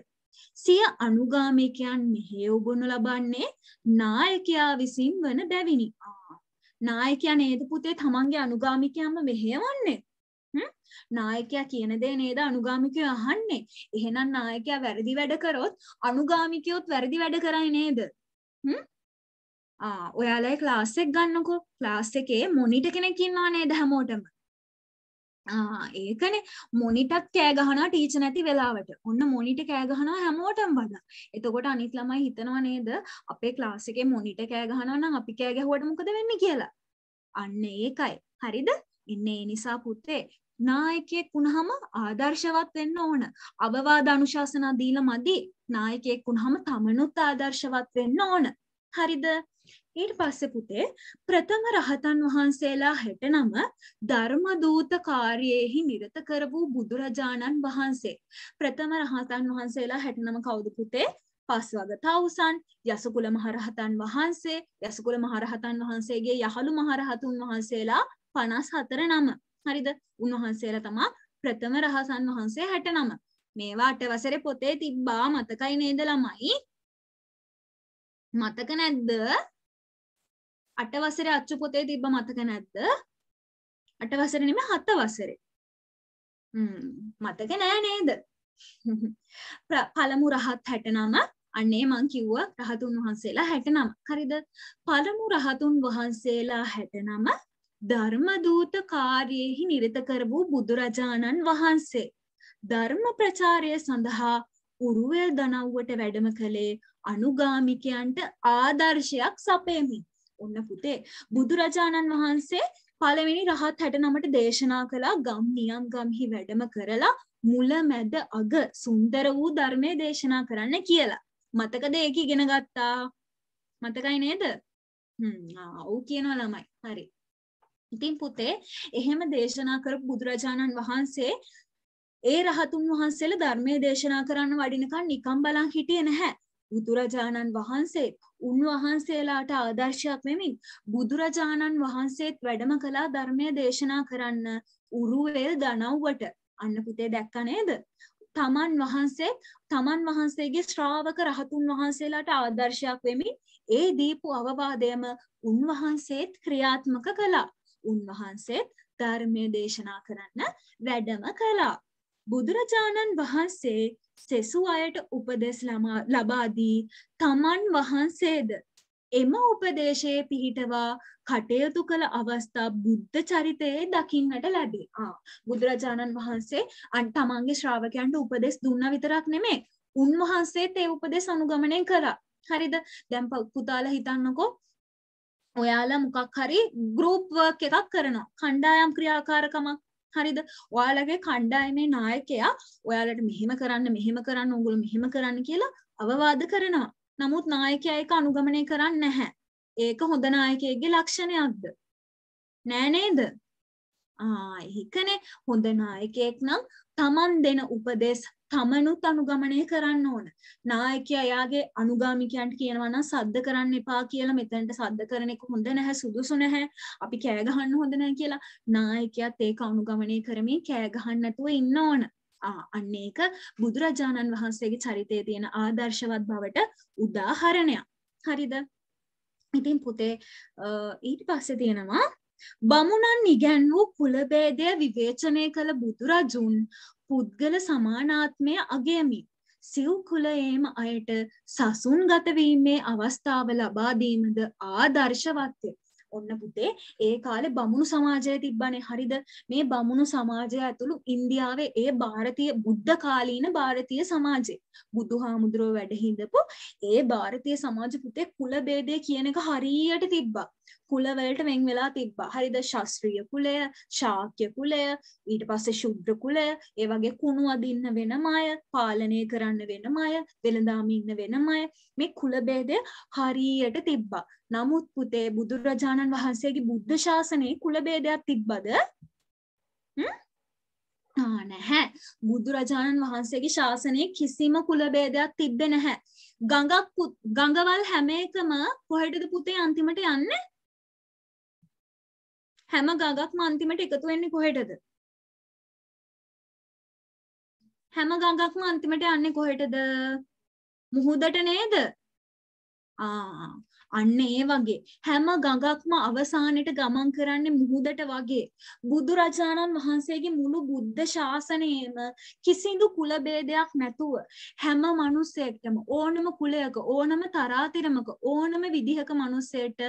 සිය අනුගාමිකයන් මෙහෙවගොනු ලබන්නේ නායකයා විසින් වන බැවිනි. නායකයා නේද පුතේ තමන්ගේ අනුගාමිකයන්ම මෙහෙවන්නේ. නායකයා කියන දේ නේද අනුගාමිකය අහන්නේ. එහෙනම් නායකයා වැරදි වැඩ කරොත් අනුගාමිකයොත් වැරදි වැඩ කරයි නේද? ආ ඔයාලා ක්ලාස් එක ගන්නකෝ. ක්ලාස් එකේ මොනිට කෙනෙක් ඉන්නවා නේද හැමෝටම. ඒකන මොනිටත් කෑගහන ටීච නැති වෙලාවට ඔන්න මොනිට කෑගහන හැමෝටම් බඩ එතකොට අනිත් ළමයි හිතනවා නේද අපේ ක්ලාසිකේ මොනිට කෑගහනනම් අපි කෑගැහුවට මොකද වෙන්න කියලා අන්න ඒකයි හරිද එන්නේ නිසා පුතේ නායකයෙක් වුණහම ආදර්ශවත් වෙන්න ඕන අවවාද අනුශාසනා දීලා මදි නායකයෙක් වුණහම තමනුත් ආදර්ශවත් වෙන්න ඕන හරිද ඊට පස්ස පුතේ ප්‍රථම රහතන් වහන්සේලා හෙටනම ධර්මදූත කාර්යෙහි නිරත කර වූ බුදුරජාණන් වහන්සේ. ප්‍රථම රහතන් වහන්සේලා හැටනම කවුද පුතේ පස්වග තවසන් යසකුල මහරහතන් වහන්සේ යසකුල මහරහතන් වහන්සේගේ යහළු මහරහතුන් වහන්සේලා පනස් හතර නම. හරිද උන්වහන්සේලා තමා ප්‍රථම රහසන් වහන්සේ හැට නම. මේවාට වසර පොතේ තිබ්බා මතකයි නේද ළමයි මතක නැද්ද අටවසර අච්චු පොතේ තිබ්බ මතක නැද්ද අටවසර නෙම හත වසරේ මතක නෑ නේද පළමු රහත් හැටනම අන්නේ මං කිව්ව රහතුන් වහන්සේලා හැටනම හරිද පළමු රහතුන් වහන්සේලා හැටනම ධර්මදූත කාර්යෙහි නිරත කර වූ බුදුරජාණන් වහන්සේ ධර්ම ප්‍රචාරය සඳහා උරුවය දනව්වට වැඩම කළේ අනුගාමිකයන්ට ආදර්ශයක් සපයමින් ඔන්න පුතේ බුදුරජාණන් වහන්සේ පළවෙනි රහත් හැට නමට දේශනා කළා ගම් නියම් ගම්හි වැඩම කරලා මුල මැද අග සුන්දර වූ ධර්මය දේශනා කරන්න කියලා. මතකද ඒක ඉගෙන ගත්තා මතකයි නේද ඔව් කියනවා ළමයි හරි ඉතින් පුතේ එහෙම දේශනා කරපු බුදුරජාණන් වහන්සේ ඒ රහතුන් වහන්සේලා ධර්මයේ දේශනා කරන්න වඩිනකන් නිකම් බලන් හිටියේ නැහැ බුදුරජාණන් වහන්සේ උන්වහන්සේලාට ආදර්ශයක් මෙමින් බුදුරජාණන් වහන්සේත් වැඩම කළා ධර්මය දේශනා කරන්න උරුවේල් දනව්වට අන්න පුතේ දැක්ක නේද තමන් වහන්සේ තමන් වහන්සේගේ ශ්‍රාවක රහතුන් වහන්සේලාට ආදර්ශයක් වෙමින් ඒ දීපු අවවාදයම උන්වහන්සේත් ක්‍රියාත්මක කළා උන්වහන්සේත් ධර්මය දේශනා කරන්න වැඩම කළා බුදුරජාණන් වහන්සේ සෙසු අයට උපදෙස් ලබාදී තමන් වහන්සේද එම උපදේශයේ පිහිටවා කටයුතු කළ අවස්ථා බුද්ධ චරිතයේ දකින්නට ලැබේ. ආ බුදුරජාණන් වහන්සේ අන් තමන්ගේ ශ්‍රාවකයන්ට උපදෙස් දුන්න විතරක් නෙමේ. උන්වහන්සේ ඒ උපදෙස් අනුගමනය කළා. හරිද? දැන් පුතාලා හිතන්නකෝ ඔයාලා මොකක් හරි ගෲප් වර්ක් එකක් කරනවා. කණ්ඩායම් ක්‍රියාකාරකමක් හරිද ඔයාලගේ කණ්ඩායමේ නායකයා ඔයාලට මෙහෙම කරන්න මෙහෙම කරන්න උගුල මෙහෙම කරන්න කියලා අවවාද කරනවා නමුත් නායකයා ඒක අනුගමනය කරන්න නැහැ ඒක හොඳ නායකයෙක්ගේ ලක්ෂණයක්ද නෑ නේද ආ ඒකනේ හොඳ නායකයෙක් නම් තමන් දෙන උපදෙස් තමනුත් අනුගමනය කරන්න ඕන. නායකයා එයාගේ අනුගාමිකයන්ට කියනවා නම් සද්ද කරන්න එපා කියලා මෙතනට සද්ද කරන එක හොඳ නැහැ සුදුසු නැහැ. අපි කෑ ගහන්න හොඳ නැහැ කියලා නායකයාත් ඒක අනුගමනය කරමින් කෑ ගහන්න නැතුව ඉන්න ඕන. ආ අන්න ඒක බුදුරජාණන් වහන්සේගේ චරිතයේ තියෙන ආදර්ශවත් බවට උදාහරණයක්. හරිද? ඉතින් පුතේ ඊට පස්සේ තියෙනවා බමුණන් ඉගැන්වූ කුලබේදය විවේචනය කළ බුදුරජුන් පුද්ගල සමානාත්මය අගයමින් සිව් කුලයේම අයට සසුන් ගතවීමේ අවස්ථාව ලබාදීමද ආදර්ශවත්ය. ඔන්න පුතේ ඒ කාලේ බමුණු සමාජය තිබ්බනේ හරිද මේ බමුණු සමාජය ඇතුළු ඉන්දියාවේ ඒ ಭಾರತೀಯ බුද්ධ කාලීන ಭಾರತೀಯ සමාජය බුදුහාමුදුරුව වැඩ හිඳපු ඒ ಭಾರತೀಯ සමාජ පුතේ කුල ભેදය කියන එක හරියට තිබ්බා කුලවලට වෙන් වෙලා තිබ්බා. හරිද? ශාස්ත්‍රීය කුලය, ශාක්‍ය කුලය, ඊට පස්සේ ශුද්‍ර කුලය, ඒ වගේ කුණු අදින්න වෙනම අය, පාලනය කරන්න වෙනම අය, වෙළඳාම ඉන්න වෙනම අය. මේ කුල ભેදය හරියට තිබ්බා. නමුත් පුතේ බුදුරජාණන් වහන්සේගේ බුද්ධ ශාසනයේ කුල ભેදයක් තිබ්බද? හ්ම්? නැහැ බුදුරජාණන් වහන්සේගේ ශාසනය කිසිම කුලබේදයක් තිබ්බෙ නැහැ. ගඟක් ගඟවල් හැම එකම කොහෙටද පුතේ අන්තිමට යන්නේ? හැම ගගක් මන්තිමට එකතු වෙන්නේ කොහෙටද හැම ගගක්ම අන්තිමට යන්නේ කොහෙටද මුහුදට නේද ආ අන්න ඒ වගේ හැම ගඟක්ම අවසානයට ගමන් කරන්නේ මුහුදට වගේ බුදුරජාණන් වහන්සේගේ මුළු බුද්ධ ශාසනයේම කිසිදු කුලබේදයක් නැතුව හැම මනුස්සයෙක්ටම ඕනම කුලයක ඕනම තරාතිරමක ඕනම විදිහක මනුස්සයට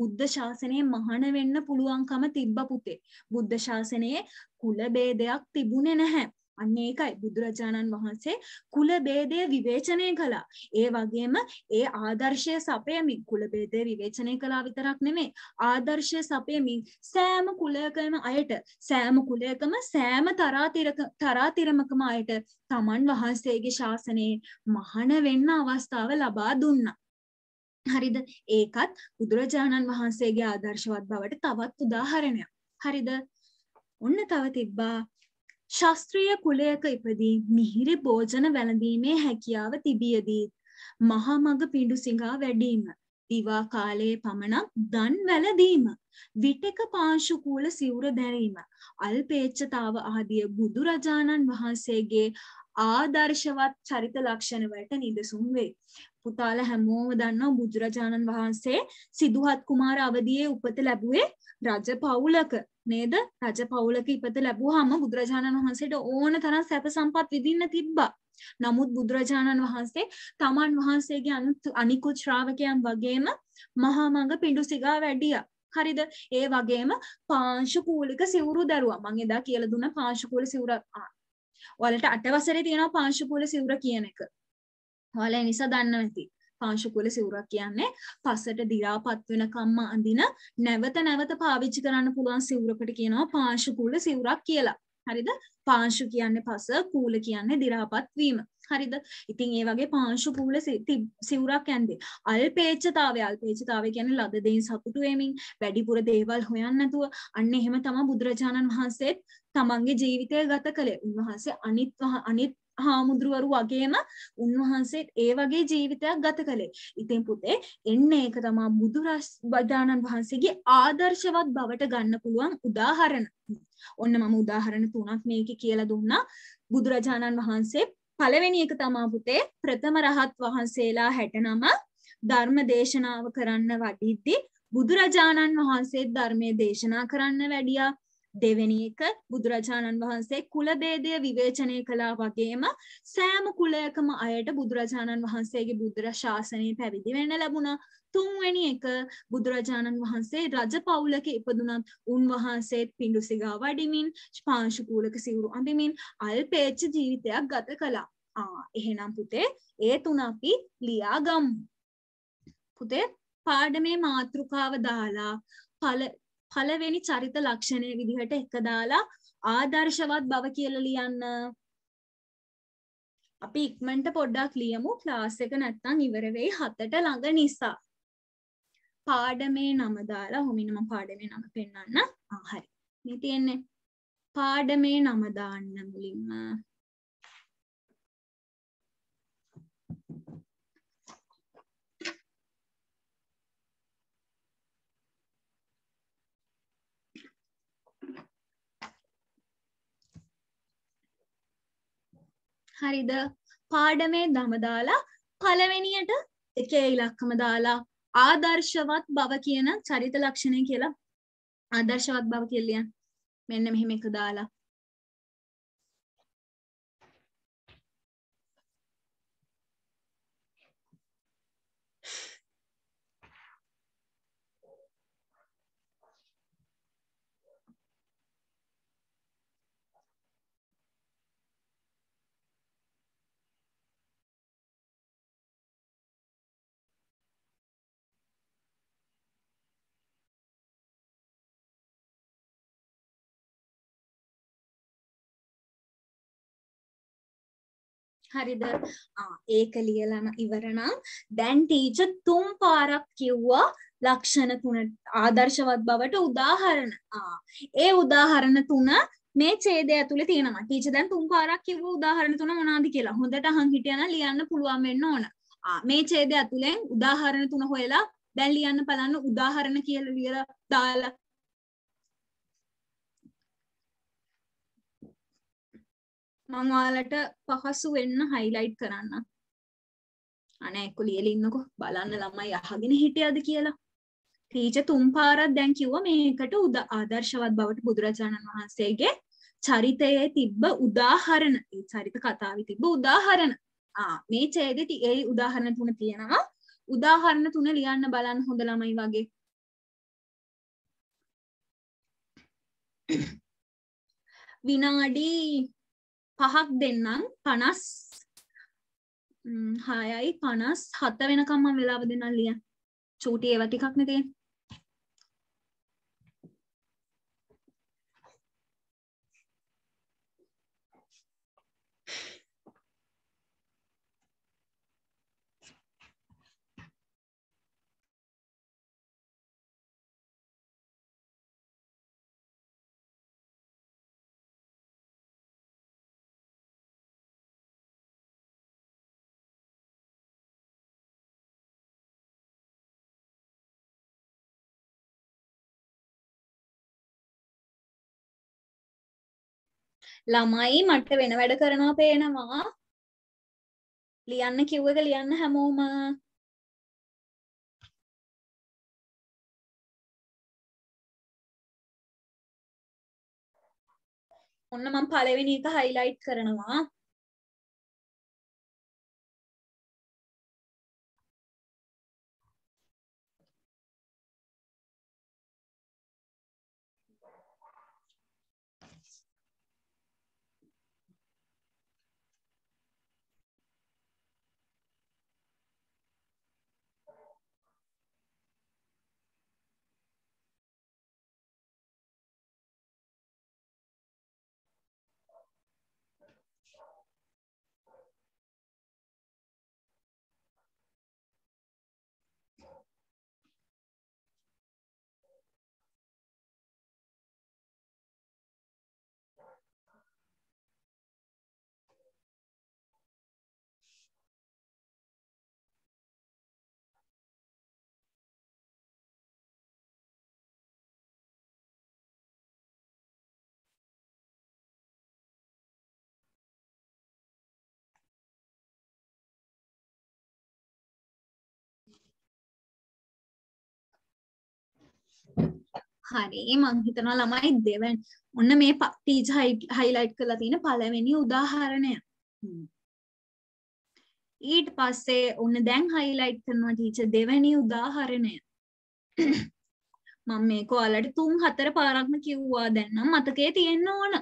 බුද්ධ ශාසනයේ මහන වෙන්න පුළුවන්කම තිබ්බ පුතේ බුද්ධ ශාසනයේ කුලබේදයක් තිබුණේ නැහැ අන්න ඒකයි බුදුරජාණන් වහන්සේ කුල බේදය විවේචනය කළා. ඒ වගේම ඒ ආදර්ශය සපයමින් කුල බේදය විවේචනය කළා විතරක් නෙමේ. ආදර්ශය සපයමින් සෑම කුලයකම අයට සෑම කුලයකම සෑම තරාතිරමකම අයට තමන් වහන්සේගේ ශාසනයේ මහන වෙන්න අවස්ථාව ලබා දුන්නා. හරිද ඒකත් බුදුරජාණන් වහන්සේගේ ආදර්ශවත් බවට තවත් උදාහරණයක්. හරිද ඔන්න තව තිබ්බා ශස්ත්‍රීය කුලයක ඉපදී මිහිරි භෝජන වැළඳීමේ හැකියාව තිබියදී මහා මඟ පිඩු සිඟා වැඩීම දිවා කාලයේ පමණක් දන් වැළඳීම විටක පාංශුකූල සිවුර දැරීම අල්පේච්ඡතාව ආදිය බුදුරජාණන් වහන්සේගේ ආදර්ශවත් චරිත ලක්ෂණ වලට නිදසුන් වේ. පුතාල හැමෝම දන්නවා බුදුරජාණන් වහන්සේ සිදුහත් කුමාර අවදියේ උපත ලැබුවේ රජ පවුලක. නේද රජ පවුලක ඉපත ලැබූහම බුදුරජාණන් වහන්සේට ඕන තරම් සැප සම්පත් විදින්න තිබ්බා. නමුත් බුදුරජාණන් වහන්සේ තමන් වහන්සේගේ අනිකුත් ශ්‍රාවකයන් වගේම මහා මඟ පිඬු සිගා වැඩියා. හරිද ඒ වගේම පාංශකූලික සිවුරු දරුවා මං එදා කියලා දුන්න පාංශකූල සිවුර ඔයාලට අටවසරේ තියෙනවා පාංශකූල සිවුර කියන එක. ඔයාලා ඒ නිසා දන්නවා ඇති. පාංශුකුල සිවුරක් කියන්නේ පසට දිරාපත් වෙනකම්ම අඳින නැවත නැවත පාවිච්චි කරන්න පුළුවන් සිවුරකට කියනවා පාංශුකුල සිවුරක් කියලා. හරිද? පාංශු කියන්නේ පස, කූල කියන්නේ දිරාපත් වීම. හරිද? ඉතින් ඒ වගේ පාංශු කූල සිවුරක් ඇන්දේ. අල්පේච්ඡතාවය අල්පේච්ඡතාවය කියන්නේ ලද දෙයින් සතුටු වෙමින් වැඩිපුර දේවල් හොයන්නේ නැතුව අන්න එහෙම තමයි බුදුරජාණන් වහන්සේත් තමන්ගේ ජීවිතය ගත කළේ. උන්වහන්සේ අනිත් අනිත් හාමුදුරුවරු වගේම උන්වහන්සේ ඒ වගේ ජීවිතයක් ගත කළේ. ඉතින් පුතේ එන්න ඒක තමා බුදුරස් බදාණන් වහන්සේගේ ආදර්ශවත් බවට ගන්න පුළුවන් උදාහරණ. ඔන්න මම උදාහරණ තුනක් මේක කියලා දුන්නා. බුදුරජාණන් වහන්සේ පළවෙනි එක තමා පුතේ ප්‍රථම රහත් වහන්සේලා 69 ධර්ම දේශනාව කරන්න වඩිද්දී බුදුරජාණන් වහන්සේ ධර්මයේ දේශනා කරන්න වැඩියා දෙවෙනි එක බුදුරජාණන් වහන්සේ කුලබේදය විවේචනය කළා වගේම සෑම කුලයකම අයට බුදුරජාණන් වහන්සේගේ බුදුර ශාසනය පැවිදි වෙන්න ලැබුණා තුන්වැනි එක බුදුරජාණන් වහන්සේ රජ පවුලක ඉපදුනත් උන්වහන්සේත් පිඩු සිගා වඩිමින් පාංශුකූලක සිවුරු අඳමින් අල්පේච්ච ජීවිතයක් ගත කලා එහෙනම් පුතේ ඒ තුන අපි ලියාගම් පුතේ පාඩමේ මාතෘකාව දාලා පල පළවෙනි චරිත ලක්ෂණය විදිහට එක දාලා ආදර්ශවත් බව කියල ලියන්න අපි ඉක්මට පොඩ්ඩක් ලියමු ක්ලාස් එක නැත්තන් ඉවරවෙයි හතට ළඟ නිසා පාඩමේ නමදාලා හොමිනම පාඩමේ නම පෙන්න්න ආහරි මේ තියෙන්නේ පාඩමේ නමදාන්න මුලින්ම හරිද පාඩමේ දමදාලා පළවෙනියට එකේ ඉලක්කම දාලා ආදර්ශවත් බව කියන චරිත ලක්ෂණය කියලා ආදර්ශවත් බව කියලියන් මෙන්න මෙහෙම එක දාලා හරිද ඒක ලියලන ඉවරනම් දැන් ටීච තුම් පාරක් කිව්වා ලක්ෂණ තුන ආදර්ශවත් බවට උදාහරණ ඒ උදාහරණ තුන මේ චේදය ඇතුළ තියෙනවා ටීච දැන් තුම් පාරක් කිව්ව උදාහරණ තුන මොනාද කියලා හොඳට හං හිටියන ලියන්න පුළුවන් වෙන්න ඕන මේ ඡේදය ඇතුළෙන් උදාහරණ තුන හොයලා දැන් ලියන්න බලන්න උදාහරණ කියලා ලියලා දාලා මංවාලට පහසු වෙන්න හයිලයිට් කරන්න අනෑක්ක ලියලින්නකො බලන්න ළමයි අහගෙන හිටියද කියලා ටීච තුම්පාරත් දැන් කිව්ව මේකට උද ආදර්ශවත් බවට බුදුරජාණන් වහන්සේගේ චරිතයේ තිබ්බ උදාහරණ චරිත කතාව තිබ්බ උදාහරණ මේ චේදති ඒ උදාහරණ තුන තියෙනවා උදාහරණ තුන ලියන්න බලන්න හොඳ ළමයි වගේ විනාඩි පහක් දෙන්නම් පනස් හයයි පනස් හත වෙනකම්ම වෙලාව දෙන්න ලිය චූටි ඒවටිකක්න තියෙන් ළමයි මට වෙන වැඩ කරනවා පේනවා ලියන්න කිව්ව එක ලියන්න හැමෝම ඔන්න මම පලවෙනි එක හයිලයිට් කරනවා හරි මං හිතනවා ළමයි දෙවන් ඔන්න මේ පක්ටීජ හයිලයිට් කලා තියෙන පළවෙනි උදාහරණය ඊට පස්සේ ඔන්න දැන් හයිලයිට් කරනවා ටීච දෙවැනි උදාහරණය මම මේක ඔයාලට තුන් හතර පාරක්ම කිව්වා දැන්නම් මතකේ තියෙන්න ඕන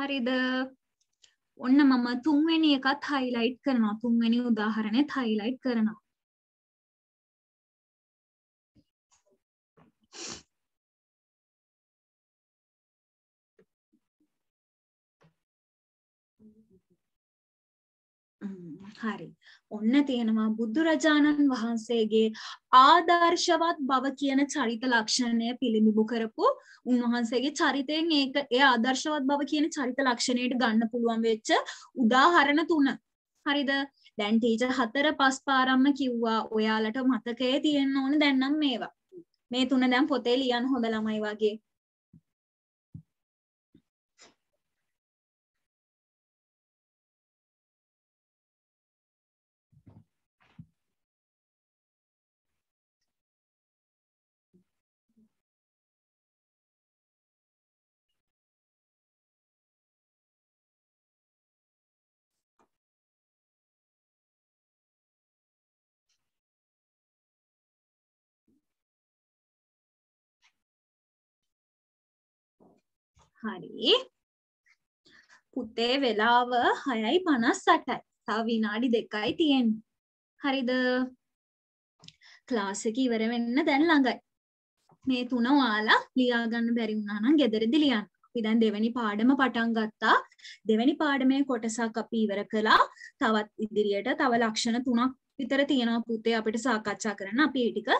හරිද ඔන්න මම තුන්වැනි එකත් හයිලයිට් කරනවා තුන්වැනි උදාහරණය හයිලයිට් කරනවා හරි. ඔන්න තියෙනවා බුදුරජාණන් වහන්සේගේ ආදර්ශවත් බව කියන චරිත ලක්ෂණය පිළිබිඹු කරපු උන්වහන්සේගේ චරිතයෙන් ඒක ඒ ආදර්ශවත් බව කියන චරිත ලක්ෂණයට ගන්න පුළුවන් වෙච්ච උදාහරණ තුන. හරිද? දැන් ටීචර් හතර පස් පාරම්ම කිව්වා ඔයාලට මතකයේ තියෙන්න ඕන දැන් නම් මේවා. මේ තුන දැන් පොතේ ලියන්න හොඳ ළමයි වගේ. හරි පුතේ වෙලාව හයයි පනස් සටයි තව විනාඩි දෙකයි තියෙන් හරිද ක්ලාසක ඉවර වෙන්න දැන් ළඟයි මේ තුන වාලා ලියාගන්න බැරි වුණානම් ගෙදරදි ලියන්න අපි දැන් දෙවැනි පාඩම පටන් ගත්තා දෙවැනි පාඩමේ කොටසක් අපි ඉවර කළා තවත් ඉදිරියට තව ලක්ෂණ තුනක් විතර තියෙනවා පුතේ අපිට සාකච්ඡා කරන්න අපි ඒ ටික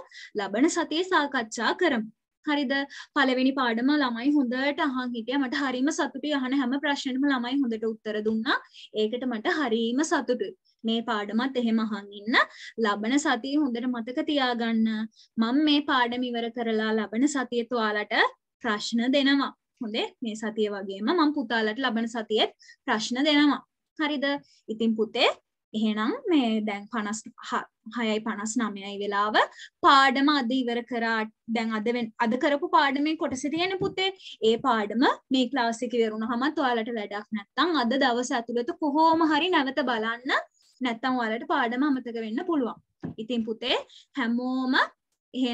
ලබන සතියේ සාකච්ඡා කරමු හරිද පළවෙනි පාඩම ළමයි හොඳට අහන් හිටිය මට හරිම සතුටු යහන හැම ප්‍රශ්නටම ළමයි හොඳට උත්තර දුන්නා ඒකට මට හරීම සතුටු මේ පාඩමත් එහෙම අහන් ඉන්න ලබන සතිය හොඳට මතක තියාගන්න මම මේ පාඩම ඉවර කරලා ලබන සතිය තුවාලට ප්‍රශ්න දෙනවා හොඳේ මේ සතිය වගේම මම පුතාලට ලබන සතියෙත් ප්‍රශ්න දෙනවා හරිද ඉතින් පුතේ එහෙනම් මේ දැන් පනස් හයයි පනස් නමයයි වෙලාව පාඩම අද ඉවර කරාට දැන් අදෙන් අද කරපු පාඩමේ කොටස තියෙන පුතේ ඒ පාඩම මේ ක්ලාසික වරුණ හමත් ඔයාලට වැඩක් නැත්තං අද දවස ඇතුළත කොහෝම හරි නැවත බලන්න නැත්තම් ඔයාලට පාඩම අමතක වෙන්න පුළුවන් ඉතින් පුතේ හැමෝම එහෙ